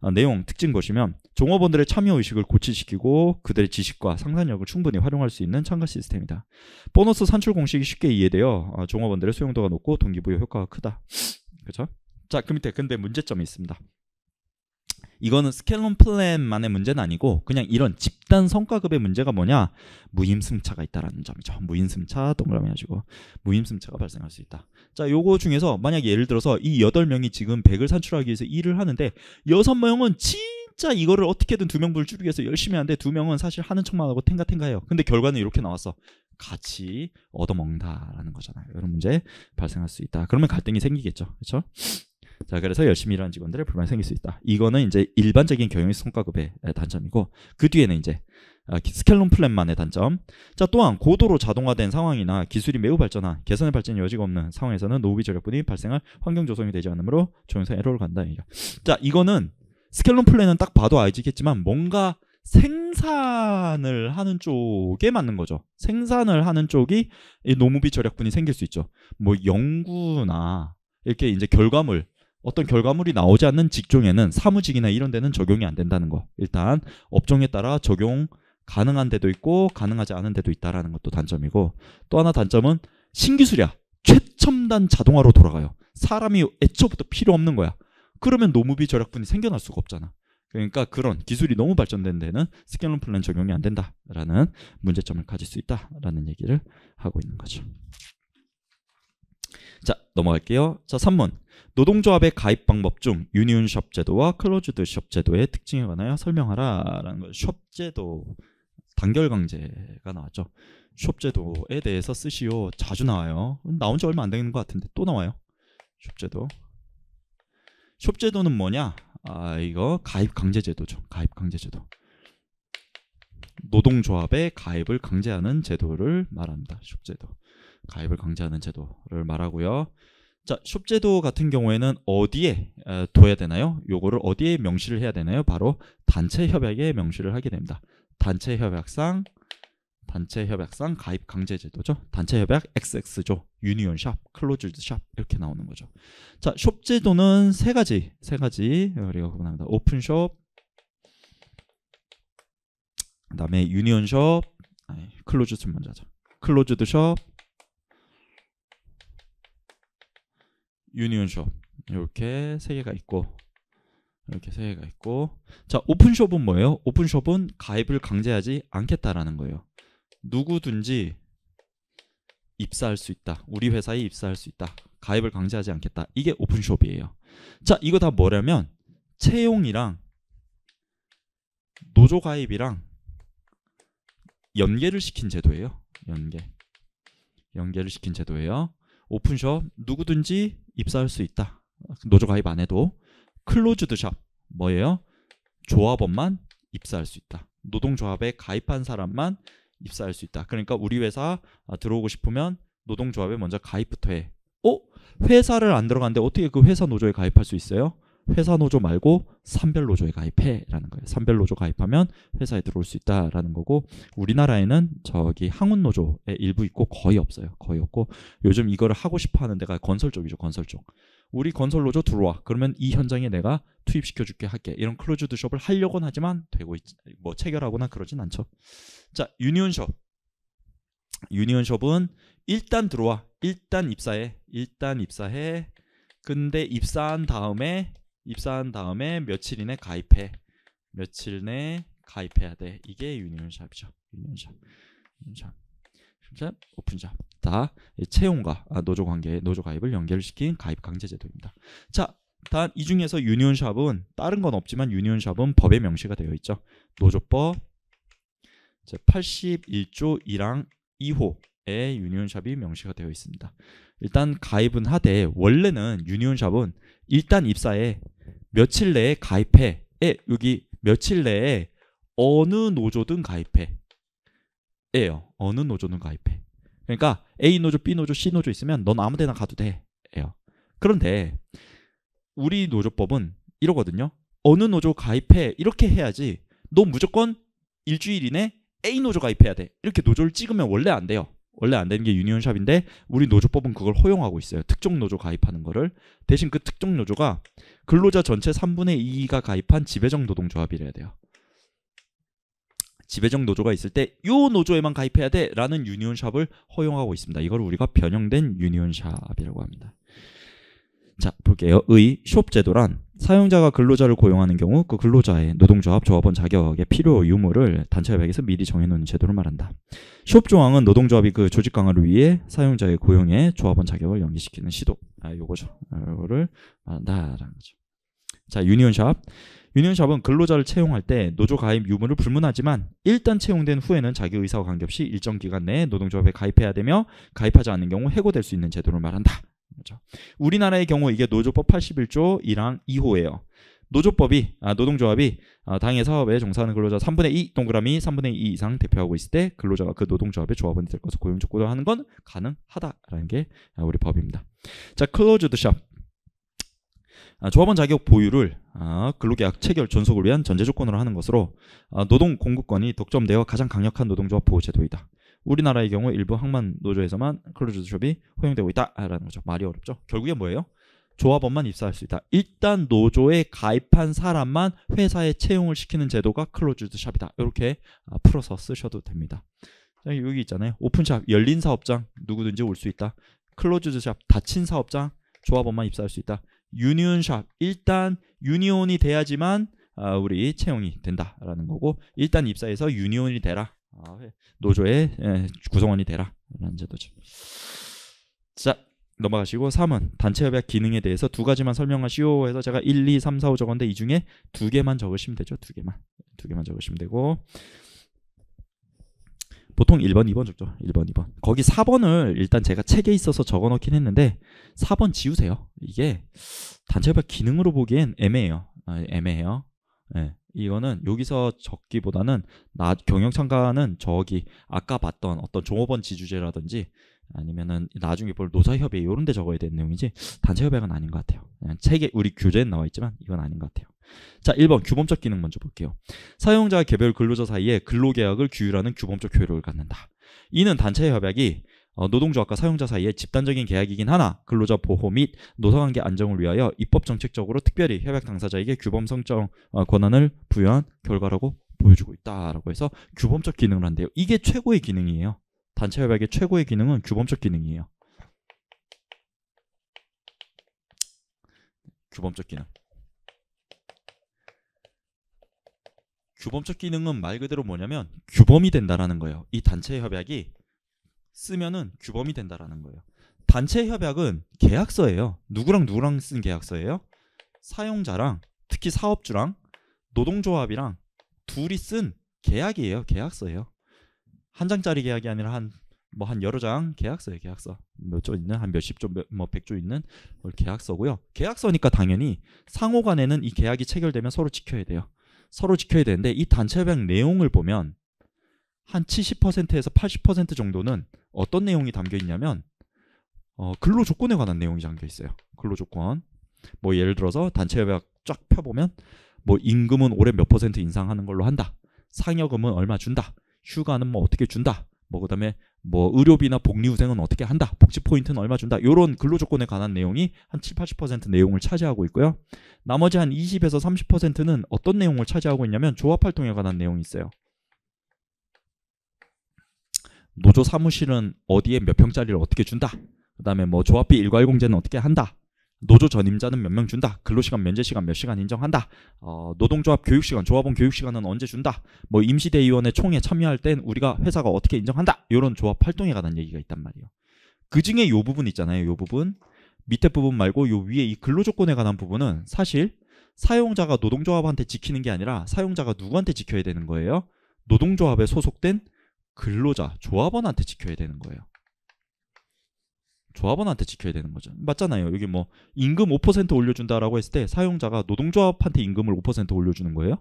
아, 내용 특징 보시면 종업원들의 참여 의식을 고취시키고 그들의 지식과 상상력을 충분히 활용할 수 있는 참가 시스템이다. 보너스 산출 공식이 쉽게 이해되어 어, 종업원들의 수용도가 높고 동기부여 효과가 크다. 그렇죠? 자, 그 밑에 근데 문제점이 있습니다. 이거는 스켈론 플랜만의 문제는 아니고 그냥 이런 집단 성과급의 문제가 뭐냐 무임승차가 있다라는 점이죠 무임승차 동그라미 해주고 무임승차가 발생할 수 있다 자 요거 중에서 만약 예를 들어서 이 8명이 지금 100을 산출하기 위해서 일을 하는데 6명은 진 진짜 이거를 어떻게든 두 명분을 줄이기 위해서 열심히 하는데 두 명은 사실 하는 척만 하고 탱가탱가해요. 근데 결과는 이렇게 나왔어. 같이 얻어먹는다라는 거잖아요. 이런 문제 발생할 수 있다. 그러면 갈등이 생기겠죠. 그렇죠? 자, 그래서 열심히 일하는 직원들의 불만이 생길 수 있다. 이거는 이제 일반적인 경영의 성과급의 단점이고 그 뒤에는 이제 아, 스켈론 플랜만의 단점. 자, 또한 고도로 자동화된 상황이나 기술이 매우 발전한 개선의 발전 여지가 없는 상황에서는 노후비 저력분이 발생할 환경 조성이 되지 않으므로 조용성 에러를 간다. 자, 이거는 스켈론 플랜은딱 봐도 알겠지만 지 뭔가 생산을 하는 쪽에 맞는 거죠. 생산을 하는 쪽이 노무비 절약분이 생길 수 있죠. 뭐 연구나 이렇게 이제 결과물 어떤 결과물이 나오지 않는 직종에는 사무직이나 이런 데는 적용이 안 된다는 거. 일단 업종에 따라 적용 가능한 데도 있고 가능하지 않은 데도 있다라는 것도 단점이고 또 하나 단점은 신기술이야. 최첨단 자동화로 돌아가요. 사람이 애초부터 필요 없는 거야. 그러면 노무비 절약분이 생겨날 수가 없잖아. 그러니까 그런 기술이 너무 발전된 데는 스케일론 플랜 적용이 안 된다라는 문제점을 가질 수 있다라는 얘기를 하고 있는 거죠. 자 넘어갈게요. 자 3번 노동조합의 가입 방법 중 유니온숍 제도와 클로즈드 숍 제도의 특징에 관하여 설명하라 라는 거숍 예요 제도 단결 강제가 나왔죠. 숍 제도에 대해서 쓰시오 자주 나와요. 나온 지 얼마 안 되는 것 같은데 또 나와요. 숍 제도 숍 제도는 뭐냐? 아, 이거 가입 강제 제도죠. 가입 강제 제도. 노동조합에 가입을 강제하는 제도를 말합니다. 숍 제도. 가입을 강제하는 제도를 말하고요. 자, 숍 제도 같은 경우에는 어디에 에, 둬야 되나요? 요거를 어디에 명시를 해야 되나요? 바로 단체 협약에 명시를 하게 됩니다. 단체 협약상 단체 협약상 가입 강제 제도죠. 단체 협약 XX죠. 유니온 샵, 클로즈드 샵 이렇게 나오는 거죠. 자, 숍 제도는 세 가지, 세 가지 어, 우리가 구분합니다. 오픈 숍, 그다음에 유니온 숍, 클로즈드 먼저 하자 클로즈드 숍, 유니온 숍 이렇게 세 개가 있고 이렇게 세 개가 있고 자 오픈숍은 뭐예요? 오픈숍은 가입을 강제하지 않겠다라는 거예요. 누구든지 입사할 수 있다. 우리 회사에 입사할 수 있다. 가입을 강제하지 않겠다. 이게 오픈숍이에요. 자, 이거 다 뭐냐면 채용이랑 노조 가입이랑 연계를 시킨 제도예요. 연계. 연계를 시킨 제도예요. 오픈숍 누구든지 입사할 수 있다. 노조 가입 안 해도 클로즈드 샵 뭐예요? 조합원만 입사할 수 있다. 노동조합에 가입한 사람만 입사할 수 있다. 그러니까 우리 회사 아, 들어오고 싶으면 노동조합에 먼저 가입부터 해. 어? 회사를 안 들어갔는데 어떻게 그 회사 노조에 가입할 수 있어요? 회사 노조 말고 산별 노조에 가입해라는 거예요. 산별 노조 가입하면 회사에 들어올 수 있다라는 거고 우리나라에는 저기 항운 노조에 일부 있고 거의 없어요. 거의 없고 요즘 이거를 하고 싶어 하는 데가 건설 쪽이죠. 건설 쪽. 우리 건설 로조 들어와. 그러면 이 현장에 내가 투입시켜 줄게 할게. 이런 클로즈드 숍을 하려고는 하지만 되고 있, 지뭐 체결하거나 그러진 않죠. 자, 유니온 숍. 유니온 숍은 일단 들어와. 일단 입사해. 일단 입사해. 근데 입사한 다음에 입사한 다음에 며칠 이내 가입해. 며칠 내 가입해야 돼. 이게 유니온 샵이죠. 유니온 샵. 유니온 샵. 샵 오픈샵 다 채용과 노조 관계 노조 가입을 연결시킨 가입 강제 제도입니다. 자, 단 이 중에서 유니온샵은 다른 건 없지만 유니온샵은 법에 명시가 되어 있죠. 노조법 81조 1항 2호에 유니온샵이 명시가 되어 있습니다. 일단 가입은 하되 원래는 유니온샵은 일단 입사에 며칠 내에 가입해 에 여기 며칠 내에 어느 노조든 가입해 예요. 어느 노조는 가입해. 그러니까 A 노조, B 노조, C 노조 있으면 넌 아무 데나 가도 돼. 예요. 그런데 우리 노조법은 이러거든요. 어느 노조 가입해 이렇게 해야지 너 무조건 일주일 이내 A 노조 가입해야 돼. 이렇게 노조를 찍으면 원래 안 돼요. 원래 안 되는 게 유니온샵인데 우리 노조법은 그걸 허용하고 있어요. 특정 노조 가입하는 거를. 대신 그 특정 노조가 근로자 전체 3분의 2가 가입한 지배적 노동조합이래야 돼요. 지배적 노조가 있을 때요 노조에만 가입해야 돼라는 유니온샵을 허용하고 있습니다. 이걸 우리가 변형된 유니온샵이라고 합니다. 자, 볼게요. 의, 숍 제도란 사용자가 근로자를 고용하는 경우 그 근로자의 노동조합 조합원 자격의 필요 유무를 단체 협약에서 미리 정해놓은 제도를 말한다. 숍 조항은 노동조합이 그 조직 강화를 위해 사용자의 고용에 조합원 자격을 연기시키는 시도. 아, 요거죠. 요거를 말한다라는 거죠. 자, 유니온샵. 유니온샵은 근로자를 채용할 때 노조 가입 유무를 불문하지만 일단 채용된 후에는 자기 의사와 관계없이 일정 기간 내에 노동조합에 가입해야 되며 가입하지 않는 경우 해고될 수 있는 제도를 말한다. 그렇죠. 우리나라의 경우 이게 노조법 81조 1항 2호예요. 노조법이 아, 노동조합이 아, 당의 사업에 종사하는 근로자 3분의 2 동그라미 3분의 2 이상 대표하고 있을 때 근로자가 그 노동조합의 조합원이 될 것을 고용 조건으 하는 건 가능하다라는 게 우리 법입니다. 자, 클로즈드 샵. 아, 조합원 자격 보유를 아, 근로계약 체결 존속을 위한 전제조건으로 하는 것으로 아, 노동 공급권이 독점되어 가장 강력한 노동조합 보호 제도이다. 우리나라의 경우 일부 항만 노조에서만 클로즈드숍이 허용되고 있다라는 거죠. 말이 어렵죠. 결국엔 뭐예요? 조합원만 입사할 수 있다. 일단 노조에 가입한 사람만 회사에 채용을 시키는 제도가 클로즈드 샵이다. 이렇게 풀어서 쓰셔도 됩니다. 여기 있잖아요. 오픈샵 열린 사업장 누구든지 올 수 있다. 클로즈드 샵 닫힌 사업장 조합원만 입사할 수 있다. 유니온샵 일단 유니온이 돼야지만 어, 우리 채용이 된다라는 거고 일단 입사해서 유니온이 되라 아, 노조의 예, 구성원이 되라 라는 제도죠 자 넘어가시고 3은 단체협약 기능에 대해서 두 가지만 설명하시오 해서 제가 1, 2, 3, 4, 5 적었는데 이 중에 두 개만 적으시면 되죠 두 개만 두 개만 적으시면 되고 보통 1번, 2번 적죠. 1번, 2번. 거기 4번을 일단 제가 책에 있어서 적어 놓긴 했는데 4번 지우세요. 이게 단체별 기능으로 보기엔 애매해요. 아, 애매해요. 네. 이거는 여기서 적기보다는 나 경영 참가는 저기 아까 봤던 어떤 종업원 지주제라든지 아니면은 나중에 볼 노사협의 이런 데 적어야 되는 내용이지 단체협약은 아닌 것 같아요. 책에 우리 교재는 나와 있지만 이건 아닌 것 같아요. 자, 1번 규범적 기능 먼저 볼게요. 사용자 와 개별 근로자 사이에 근로계약을 규율하는 규범적 효율을 갖는다. 이는 단체 협약이 어, 노동조합과 사용자 사이에 집단적인 계약이긴 하나 근로자 보호 및 노사관계 안정을 위하여 입법 정책적으로 특별히 협약 당사자에게 규범 성정 어, 권한을 부여한 결과라고 보여주고 있다라고 해서 규범적 기능을 한대요. 이게 최고의 기능이에요. 단체 협약의 최고의 기능은 규범적 기능이에요. 규범적 기능. 규범적 기능은 말 그대로 뭐냐면 규범이 된다라는 거예요. 이 단체 협약이 쓰면은 규범이 된다라는 거예요. 단체 협약은 계약서예요. 누구랑 누구랑 쓴 계약서예요? 사용자랑 특히 사업주랑 노동조합이랑 둘이 쓴 계약이에요. 계약서예요. 한 장짜리 계약이 아니라 한 뭐한 뭐 여러 장 계약서예요. 계약서 몇조 뭐 있는 한 몇십 조뭐 백조 있는 계약서고요. 계약서니까 당연히 상호 간에는 이 계약이 체결되면 서로 지켜야 돼요. 서로 지켜야 되는데 이 단체 협약 내용을 보면 한 70%에서 80% 정도는 어떤 내용이 담겨 있냐면 어, 근로 조건에 관한 내용이 담겨 있어요. 근로 조건. 뭐 예를 들어서 단체 협약 쫙 펴보면 뭐 임금은 올해 몇 퍼센트 인상하는 걸로 한다. 상여금은 얼마 준다. 휴가는 뭐 어떻게 준다. 뭐 그다음에 뭐 의료비나 복리후생은 어떻게 한다. 복지 포인트는 얼마 준다. 요런 근로 조건에 관한 내용이 한 7, 80% 내용을 차지하고 있고요. 나머지 한 20에서 30%는 어떤 내용을 차지하고 있냐면 조합 활동에 관한 내용이 있어요. 노조 사무실은 어디에 몇 평짜리를 어떻게 준다. 그다음에 뭐 조합비 일괄공제는 어떻게 한다. 노조 전임자는 몇 명 준다. 근로시간 면제시간 몇 시간 인정한다. 어, 노동조합 교육시간 조합원 교육시간은 언제 준다. 뭐 임시대의원의 총회 참여할 땐 우리가 회사가 어떻게 인정한다. 이런 조합 활동에 관한 얘기가 있단 말이에요. 그 중에 요 부분 있잖아요. 요 부분 밑에 부분 말고 요 위에 이 근로조건에 관한 부분은 사실 사용자가 노동조합한테 지키는 게 아니라 사용자가 누구한테 지켜야 되는 거예요? 노동조합에 소속된 근로자, 조합원한테 지켜야 되는 거예요. 조합원한테 지켜야 되는 거죠. 맞잖아요. 여기 뭐 임금 5% 올려준다라고 했을 때 사용자가 노동조합한테 임금을 5% 올려주는 거예요.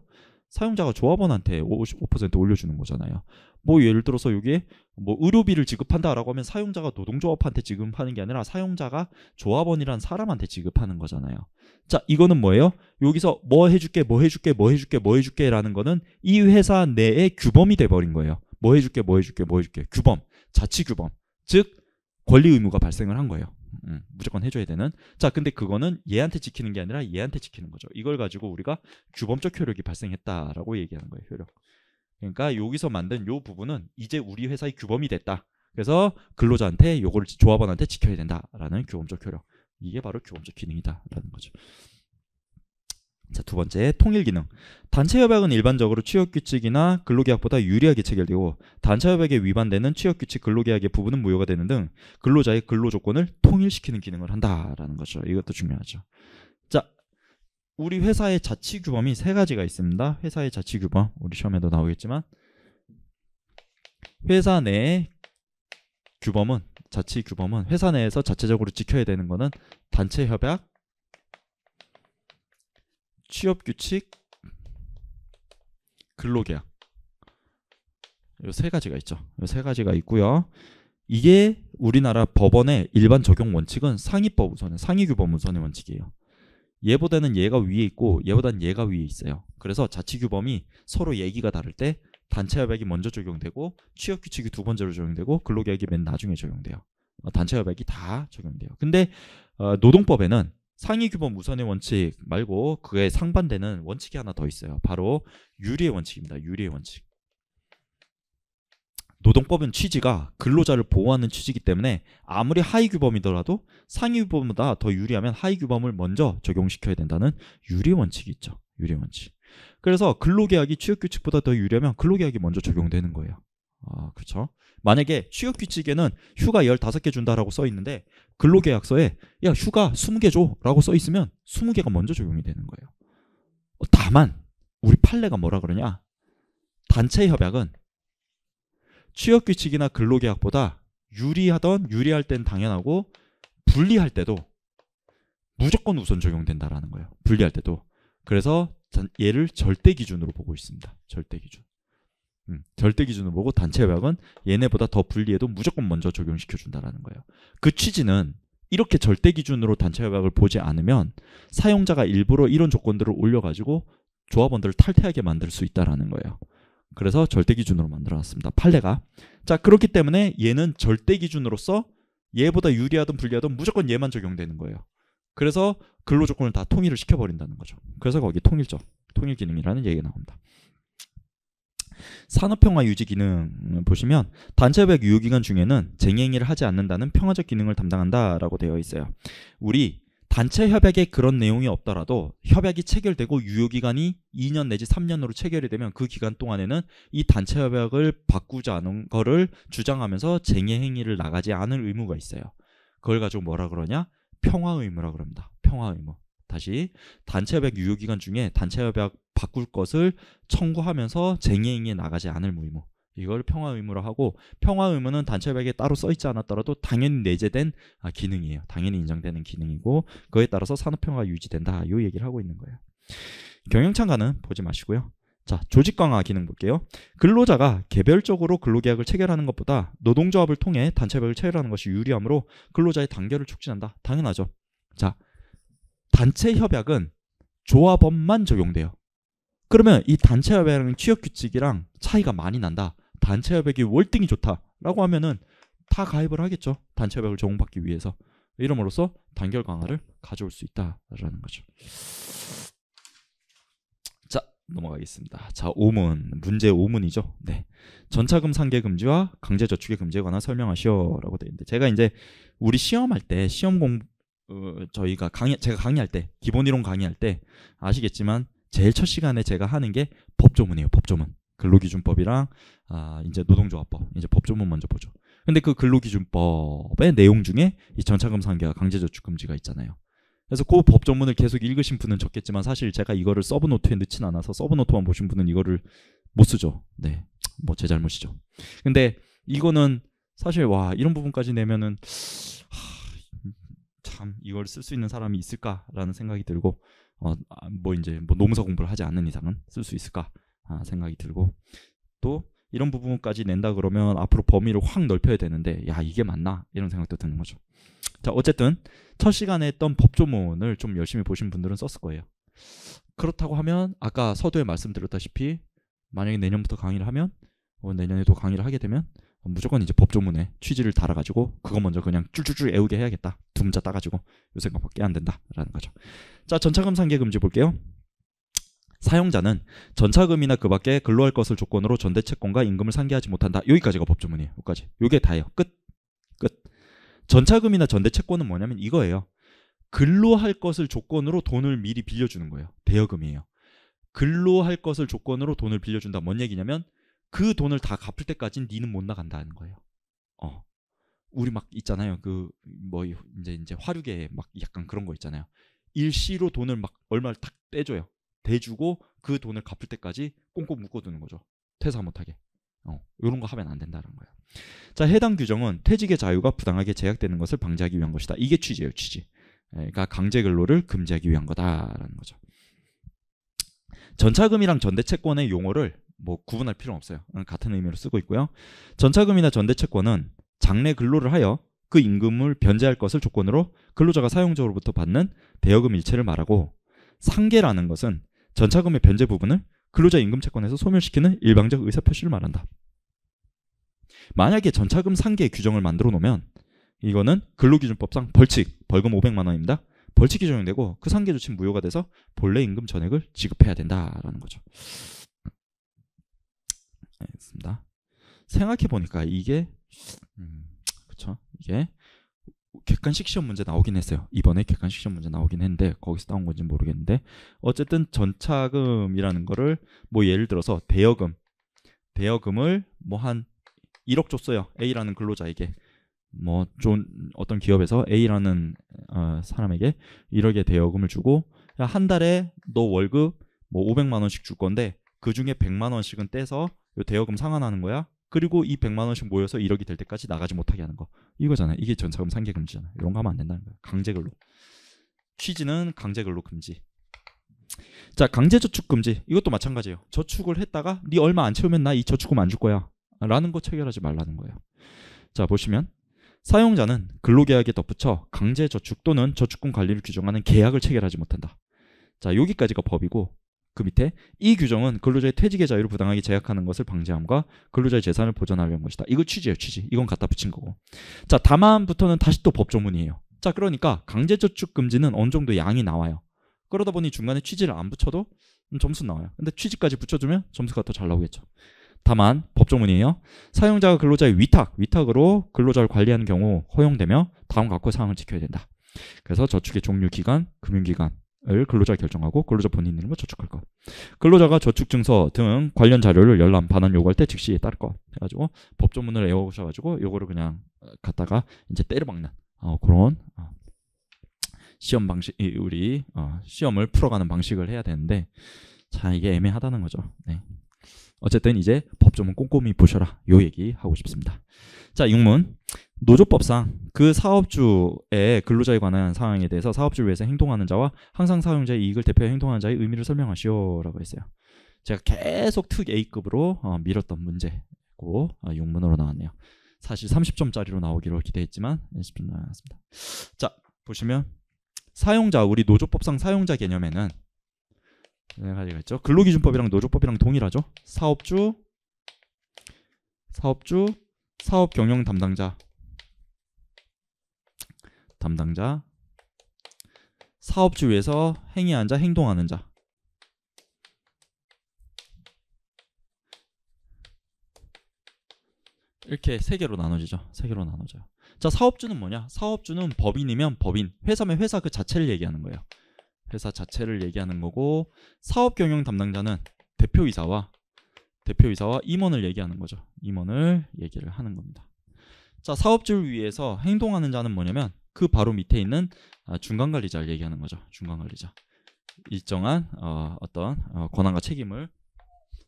사용자가 조합원한테 55% 올려주는 거잖아요. 뭐 예를 들어서 여기에 뭐 의료비를 지급한다라고 하면 사용자가 노동조합한테 지급하는 게 아니라 사용자가 조합원이란 사람한테 지급하는 거잖아요. 자, 이거는 뭐예요? 여기서 뭐 해줄게, 뭐 해줄게, 뭐 해줄게, 뭐 해줄게라는 거는 이 회사 내에 규범이 돼버린 거예요. 뭐 해줄게, 뭐 해줄게, 뭐 해줄게, 규범, 자치 규범. 즉 권리 의무가 발생을 한 거예요. 음, 무조건 해줘야 되는. 자, 근데 그거는 얘한테 지키는 게 아니라 얘한테 지키는 거죠. 이걸 가지고 우리가 규범적 효력이 발생했다라고 얘기하는 거예요. 효력. 그러니까 여기서 만든 요 부분은 이제 우리 회사의 규범이 됐다. 그래서 근로자한테 요거를 조합원한테 지켜야 된다라는 규범적 효력. 이게 바로 규범적 기능이다라는 거죠. 자, 두 번째 통일 기능. 단체 협약은 일반적으로 취업 규칙이나 근로계약보다 유리하게 체결되고 단체 협약에 위반되는 취업 규칙 근로계약의 부분은 무효가 되는 등 근로자의 근로 조건을 통일시키는 기능을 한다라는 거죠. 이것도 중요하죠. 자, 우리 회사의 자치 규범이 세 가지가 있습니다. 회사의 자치 규범. 우리 시험에도 나오겠지만 회사 내의 규범은 자치 규범은 회사 내에서 자체적으로 지켜야 되는 거는 단체 협약 취업 규칙, 근로계약. 이 세 가지가 있죠. 이 세 가지가 있고요. 이게 우리나라 법원의 일반 적용 원칙은 상위법 우선의 상위규범 우선의 원칙이에요. 얘보다는 얘가 위에 있고 얘보다는 얘가 위에 있어요. 그래서 자치규범이 서로 얘기가 다를 때 단체협약이 먼저 적용되고 취업규칙이 두 번째로 적용되고 근로계약이 맨 나중에 적용돼요. 어, 단체협약이 다 적용돼요. 근데 어, 노동법에는 상위 규범우선의 원칙 말고 그에 상반되는 원칙이 하나 더 있어요. 바로 유리의 원칙입니다. 유리의 원칙. 노동법은 취지가 근로자를 보호하는 취지이기 때문에 아무리 하위 규범이더라도 상위 규범보다 더 유리하면 하위 규범을 먼저 적용시켜야 된다는 유리 의 원칙이 있죠. 유리 의 원칙. 그래서 근로계약이 취업규칙보다 더 유리하면 근로계약이 먼저 적용되는 거예요. 아, 그렇죠. 만약에 취업 규칙에는 휴가 15개 준다라고 써 있는데 근로계약서에 야, 휴가 20개 줘라고 써 있으면 20개가 먼저 적용이 되는 거예요. 어, 다만 우리 판례가 뭐라 그러냐? 단체 협약은 취업 규칙이나 근로계약보다 유리하던 유리할 땐 당연하고 불리할 때도 무조건 우선 적용된다라는 거예요. 불리할 때도. 그래서 얘를 절대 기준으로 보고 있습니다. 절대 기준. 음, 절대 기준으로 보고 단체 협약은 얘네보다 더 불리해도 무조건 먼저 적용시켜 준다라는 거예요. 그 취지는 이렇게 절대 기준으로 단체 협약을 보지 않으면 사용자가 일부러 이런 조건들을 올려가지고 조합원들을 탈퇴하게 만들 수 있다라는 거예요. 그래서 절대 기준으로 만들어놨습니다. 판례가 자 그렇기 때문에 얘는 절대 기준으로서 얘보다 유리하든 불리하든 무조건 얘만 적용되는 거예요. 그래서 근로 조건을 다 통일을 시켜버린다는 거죠. 그래서 거기 통일적, 통일 기능이라는 얘기가 나옵니다. 산업평화 유지 기능 보시면 단체협약 유효기간 중에는 쟁행위를 하지 않는다는 평화적 기능을 담당한다라고 되어 있어요. 우리 단체 협약에 그런 내용이 없더라도 협약이 체결되고 유효기간이 2년 내지 3년으로 체결이 되면 그 기간 동안에는 이 단체 협약을 바꾸지 않은 거를 주장하면서 쟁의 행위를 나가지 않을 의무가 있어요. 그걸 가지고 뭐라 그러냐? 평화 의무라 그럽니다. 평화 의무. 다시 단체협약 유효기간 중에 단체협약 바꿀 것을 청구하면서 쟁의행위에 나가지 않을 의무 이걸 평화 의무로 하고 평화 의무는 단체협약에 따로 써 있지 않았더라도 당연히 내재된 아, 기능이에요. 당연히 인정되는 기능이고 그에 따라서 산업평화가 유지된다. 이 얘기를 하고 있는 거예요. 경영창가는 보지 마시고요. 자, 조직 강화 기능 볼게요. 근로자가 개별적으로 근로계약을 체결하는 것보다 노동조합을 통해 단체협약을 체결하는 것이 유리하므로 근로자의 단결을 촉진한다. 당연하죠. 자, 단체 협약은 조합원만 적용돼요. 그러면 이 단체 협약은 취업 규칙이랑 차이가 많이 난다. 단체 협약이 월등히 좋다라고 하면은 다 가입을 하겠죠. 단체 협약을 적용받기 위해서. 이름으로써 단결 강화를 가져올 수 있다라는 거죠. 자, 넘어가겠습니다. 자, 5문. 문제 5문이죠. 네. 전차금 상계 금지와 강제 저축의 금지에 관한 설명하시오라고 되어 있는데 제가 이제 우리 시험할 때 시험 공부 어, 저희가 강의 제가 강의할 때 기본 이론 강의할 때 아시겠지만 제일 첫 시간에 제가 하는 게 법조문이에요. 법조문. 근로기준법이랑 아 이제 노동조합법 이제 법조문 먼저 보죠. 근데 그 근로기준법의 내용 중에 이 전차금 상계와 강제저축금지가 있잖아요. 그래서 그 법조문을 계속 읽으신 분은 적겠지만 사실 제가 이거를 서브노트에 넣진 않아서 서브노트만 보신 분은 이거를 못 쓰죠. 네, 뭐 제 잘못이죠. 근데 이거는 사실 와 이런 부분까지 내면은 참 이걸 쓸 수 있는 사람이 있을까라는 생각이 들고 어, 아, 뭐 이제 뭐 노무사 공부를 하지 않는 이상은 쓸 수 있을까 아, 생각이 들고 또 이런 부분까지 낸다 그러면 앞으로 범위를 확 넓혀야 되는데 야 이게 맞나 이런 생각도 드는 거죠. 자 어쨌든 첫 시간에 했던 법조문을 좀 열심히 보신 분들은 썼을 거예요. 그렇다고 하면 아까 서두에 말씀드렸다시피 만약에 내년부터 강의를 하면 어, 내년에도 강의를 하게 되면 어, 무조건 이제 법조문의 취지를 달아가지고 그거 먼저 그냥 쭈쭈쭈 애우게 해야겠다. 두문자 따가지고 요 생각밖에 안 된다라는 거죠. 자 전차금 상계 금지 볼게요. 사용자는 전차금이나 그 밖에 근로할 것을 조건으로 전대채권과 임금을 상계하지 못한다. 여기까지가 법조문이에요. 여기까지. 요게 다예요. 끝. 끝. 전차금이나 전대채권은 뭐냐면 이거예요. 근로할 것을 조건으로 돈을 미리 빌려주는 거예요. 대여금이에요. 근로할 것을 조건으로 돈을 빌려준다. 뭔 얘기냐면 그 돈을 다 갚을 때까지는 니는 못 나간다는 거예요. 어. 우리 막 있잖아요. 그 뭐 이제 이제 화류계 막 약간 그런 거 있잖아요. 일시로 돈을 막 얼마를 딱 떼줘요. 대주고 그 돈을 갚을 때까지 꽁꽁 묶어두는 거죠. 퇴사 못하게. 어, 이런 거 하면 안 된다는 거예요. 자, 해당 규정은 퇴직의 자유가 부당하게 제약되는 것을 방지하기 위한 것이다. 이게 취지예요, 취지. 예, 그러니까 강제 근로를 금지하기 위한 거다라는 거죠. 전차금이랑 전대채권의 용어를 뭐 구분할 필요는 없어요. 어, 같은 의미로 쓰고 있고요. 전차금이나 전대채권은 장래 근로를 하여 그 임금을 변제할 것을 조건으로 근로자가 사용자로부터 받는 대여금 일체를 말하고 상계라는 것은 전차금의 변제 부분을 근로자 임금채권에서 소멸시키는 일방적 의사표시를 말한다. 만약에 전차금 상계 규정을 만들어 놓으면 이거는 근로기준법상 벌칙, 벌금 500만 원입니다. 벌칙이 적용되고 그 상계 조치는 무효가 돼서 본래 임금 전액을 지급해야 된다라는 거죠. 있습니다. 생각해 보니까 이게 음, 그쵸 이게 객관식 시험 문제 나오긴 했어요. 이번에 객관식 시험 문제 나오긴 했는데 거기서 나온 건지 모르겠는데 어쨌든 전차금이라는 거를 뭐 예를 들어서 대여금 대여금을 뭐 한 1억 줬어요. A라는 근로자에게 뭐존 어떤 기업에서 A라는 어, 사람에게 1억의 대여금을 주고 한 달에 너 월급 뭐 500만 원씩 줄 건데 그 중에 100만 원씩은 떼서 요 대여금 상환하는 거야. 그리고 이 100만 원씩 모여서 1억이 될 때까지 나가지 못하게 하는 거. 이거잖아요. 이게 전차금 상계 금지잖아요. 이런 거 하면 안 된다는 거예요. 강제 근로. 취지는 강제 근로 금지. 자, 강제 저축 금지. 이것도 마찬가지예요. 저축을 했다가 네 얼마 안 채우면 나 이 저축금 안 줄 거야. 라는 거 체결하지 말라는 거예요. 자, 보시면 사용자는 근로계약에 덧붙여 강제 저축 또는 저축금 관리를 규정하는 계약을 체결하지 못한다. 자, 여기까지가 법이고 그 밑에 이 규정은 근로자의 퇴직의 자유를 부당하게 제약하는 것을 방지함과 근로자의 재산을 보전하려는 것이다. 이거 취지예요, 취지. 이건 갖다 붙인 거고. 자, 다만부터는 다시 또 법조문이에요. 자, 그러니까 강제저축 금지는 어느 정도 양이 나와요. 그러다 보니 중간에 취지를 안 붙여도 음, 점수 나와요. 근데 취지까지 붙여주면 점수가 더 잘 나오겠죠. 다만 법조문이에요. 사용자가 근로자의 위탁, 위탁으로 근로자를 관리하는 경우 허용되며 다음 각호 사항을 지켜야 된다. 그래서 저축의 종류 기간, 금융 기간, 을 근로자 결정하고 근로자 본인 이름으 저축할 것. 근로자가 저축 증서 등 관련 자료를 열람 반환 요구할 때 즉시 따를 것. 해가지고 법조문을 외워오셔 가지고 요거를 그냥 어, 갖다가 이제 때려박는 어, 그런 어, 시험 방식 우리 어, 시험을 풀어가는 방식을 해야 되는데 자 이게 애매하다는 거죠. 네. 어쨌든 이제 법조문 꼼꼼히 보셔라 요 얘기 하고 싶습니다. 자 6문 노조법상 그 사업주의 근로자에 관한 사항에 대해서 사업주를 위해서 행동하는 자와 항상 사용자의 이익을 대표해 행동하는 자의 의미를 설명하시오라고 했어요. 제가 계속 특 A급으로 어, 밀었던 문제고 어, 6문으로 나왔네요. 사실 30점짜리로 나오기로 기대했지만 20점 나왔습니다. 자 보시면 사용자 우리 노조법상 사용자 개념에는 네 가지가 있죠. 근로기준법이랑 노조법이랑 동일하죠. 사업주, 사업주, 사업경영 담당자, 담당자 사업주 위해서 행위한 자, 행동하는 자 이렇게 세 개로 나눠지죠. 세 개로 나눠져요. 자, 사업주는 뭐냐? 사업주는 법인이면 법인, 회사면 회사 그 자체를 얘기하는 거예요. 회사 자체를 얘기하는 거고 사업 경영 담당자는 대표이사와 대표이사와 임원을 얘기하는 거죠. 임원을 얘기를 하는 겁니다. 자, 사업주를 위해서 행동하는 자는 뭐냐면 그 바로 밑에 있는 아, 중간관리자를 얘기하는 거죠. 중간관리자. 일정한 어, 떤 어, 권한과 책임을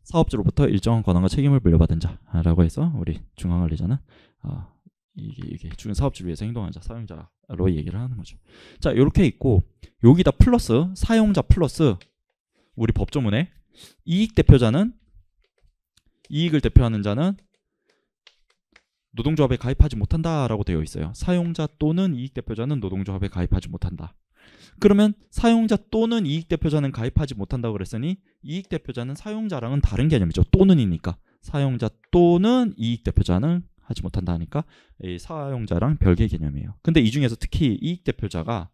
사업주로부터 일정한 권한과 책임을 물려받은 자라고 해서 우리 중간관리자는 어, 이게, 이게 사업주를 위해서 행동하는 자, 사용자로 얘기를 하는 거죠. 자, 이렇게 있고 여기다 플러스 사용자 플러스 우리 법조문에 이익 대표자는 이익을 대표하는 자는 노동조합에 가입하지 못한다라고 되어 있어요. 사용자 또는 이익대표자는 노동조합에 가입하지 못한다. 그러면 사용자 또는 이익대표자는 가입하지 못한다고 그랬으니 이익대표자는 사용자랑은 다른 개념이죠. 또는이니까 사용자 또는 이익대표자는 하지 못한다 하니까 이 사용자랑 별개 개념이에요. 근데 이 중에서 특히 이익대표자가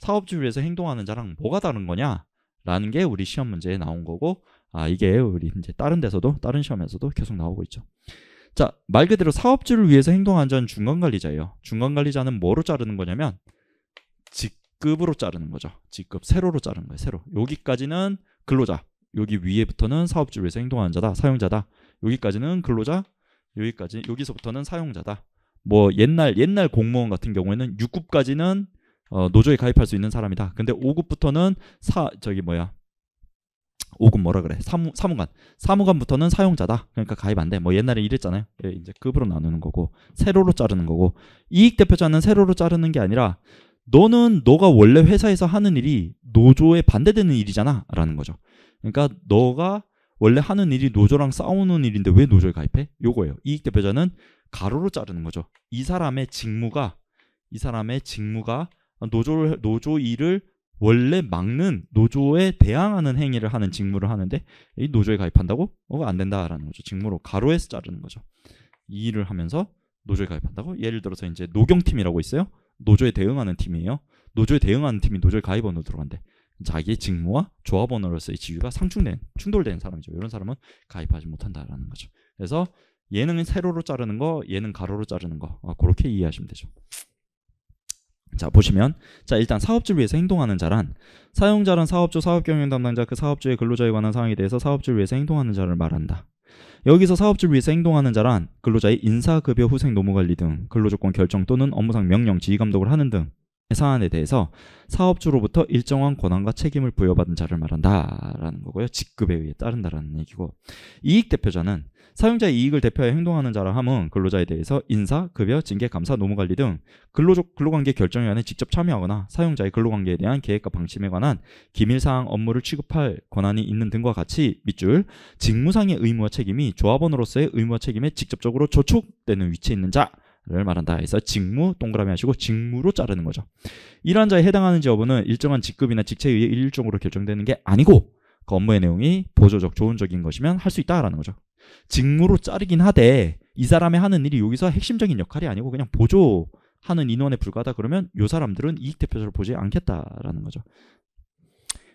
사업주를 위해서 행동하는 자랑 뭐가 다른 거냐? 라는 게 우리 시험 문제에 나온 거고 아 이게 우리 이제 다른 데서도 다른 시험에서도 계속 나오고 있죠. 자, 말 그대로 사업주를 위해서 행동한 자는 중간관리자예요. 중간관리자는 뭐로 자르는 거냐면 직급으로 자르는 거죠. 직급 세로로 자르는 거예요. 세로. 여기까지는 근로자. 여기 위에부터는 사업주를 위해서 행동한 자다. 사용자다. 여기까지는 근로자. 여기까지 여기서부터는 사용자다. 뭐 옛날 옛날 공무원 같은 경우에는 6급까지는 어, 노조에 가입할 수 있는 사람이다. 근데 5급부터는 사 저기 뭐야 5급 뭐라 그래 사무, 사무관 사무관부터는 사용자다 그러니까 가입 안돼뭐 옛날에 이랬잖아요 예, 이제 급으로 나누는 거고 세로로 자르는 거고 이익대표자는 세로로 자르는 게 아니라 너는 너가 원래 회사에서 하는 일이 노조에 반대되는 일이잖아 라는 거죠 그러니까 너가 원래 하는 일이 노조랑 싸우는 일인데 왜 노조에 가입해? 요거예요 이익대표자는 가로로 자르는 거죠 이 사람의 직무가 이 사람의 직무가 노조 를 노조 일을 원래 막는 노조에 대항하는 행위를 하는 직무를 하는데 이 노조에 가입한다고? 어, 안 된다라는 거죠. 직무로 가로에서 자르는 거죠. 이 일을 하면서 노조에 가입한다고? 예를 들어서 이제 노경팀이라고 있어요. 노조에 대응하는 팀이에요. 노조에 대응하는 팀이 노조에 가입원으로 들어간대. 자기의 직무와 조합원으로서의 지위가 상충된, 충돌된 사람이죠. 이런 사람은 가입하지 못한다라는 거죠. 그래서 예능은 세로로 자르는 거, 예능 가로로 자르는 거 아, 그렇게 이해하시면 되죠. 자 보시면 자 일단 사업주를 위해서 행동하는 자란 사용자란 사업주 사업경영 담당자 그 사업주의 근로자에 관한 사항에 대해서 사업주를 위해서 행동하는 자를 말한다 여기서 사업주를 위해서 행동하는 자란 근로자의 인사급여 후생 노무관리 등 근로조건 결정 또는 업무상 명령 지휘감독을 하는 등 사안에 대해서 사업주로부터 일정한 권한과 책임을 부여받은 자를 말한다라는 거고요. 직급에 의해 따른다라는 얘기고 이익 대표자는 사용자의 이익을 대표하여 행동하는 자라 함은 근로자에 대해서 인사, 급여, 징계, 감사, 노무관리 등 근로조, 근로관계 결정위원회 직접 참여하거나 사용자의 근로관계에 대한 계획과 방침에 관한 기밀사항 업무를 취급할 권한이 있는 등과 같이 밑줄 직무상의 의무와 책임이 조합원으로서의 의무와 책임에 직접적으로 저촉되는 위치에 있는 자를 말한다 해서 직무 동그라미 하시고 직무로 자르는 거죠. 이러한 자에 해당하는 지부는 일정한 직급이나 직책에 의해 일종으로 결정되는 게 아니고 그 업무의 내용이 보조적, 조언적인 것이면 할 수 있다라는 거죠. 직무로 자르긴 하되 이 사람의 하는 일이 여기서 핵심적인 역할이 아니고 그냥 보조하는 인원에 불과하다 그러면 이 사람들은 이익대표자를 보지 않겠다라는 거죠.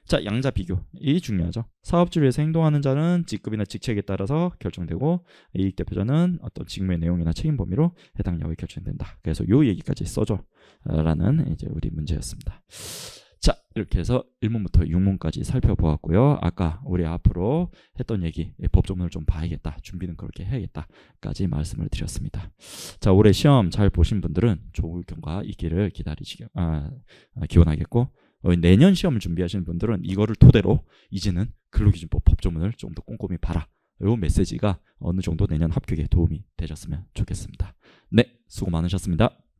자, 양자 비교. 이 중요하죠. 사업주를 위해서 행동하는 자는 직급이나 직책에 따라서 결정되고 이익 대표자는 어떤 직무의 내용이나 책임 범위로 해당 여부에 결정된다. 그래서 요 얘기까지 써줘. 라는 이제 우리 문제였습니다. 자, 이렇게 해서 1문부터 6문까지 살펴보았고요. 아까 우리 앞으로 했던 얘기, 법조문을 좀 봐야겠다. 준비는 그렇게 해야겠다.까지 말씀을 드렸습니다. 자, 올해 시험 잘 보신 분들은 좋은 결과 있기를 기다리시기, 아, 기원하겠고, 어, 내년 시험을 준비하시는 분들은 이거를 토대로 이제는 근로기준법 법조문을 좀 더 꼼꼼히 봐라. 요 메시지가 어느 정도 내년 합격에 도움이 되셨으면 좋겠습니다. 네, 수고 많으셨습니다.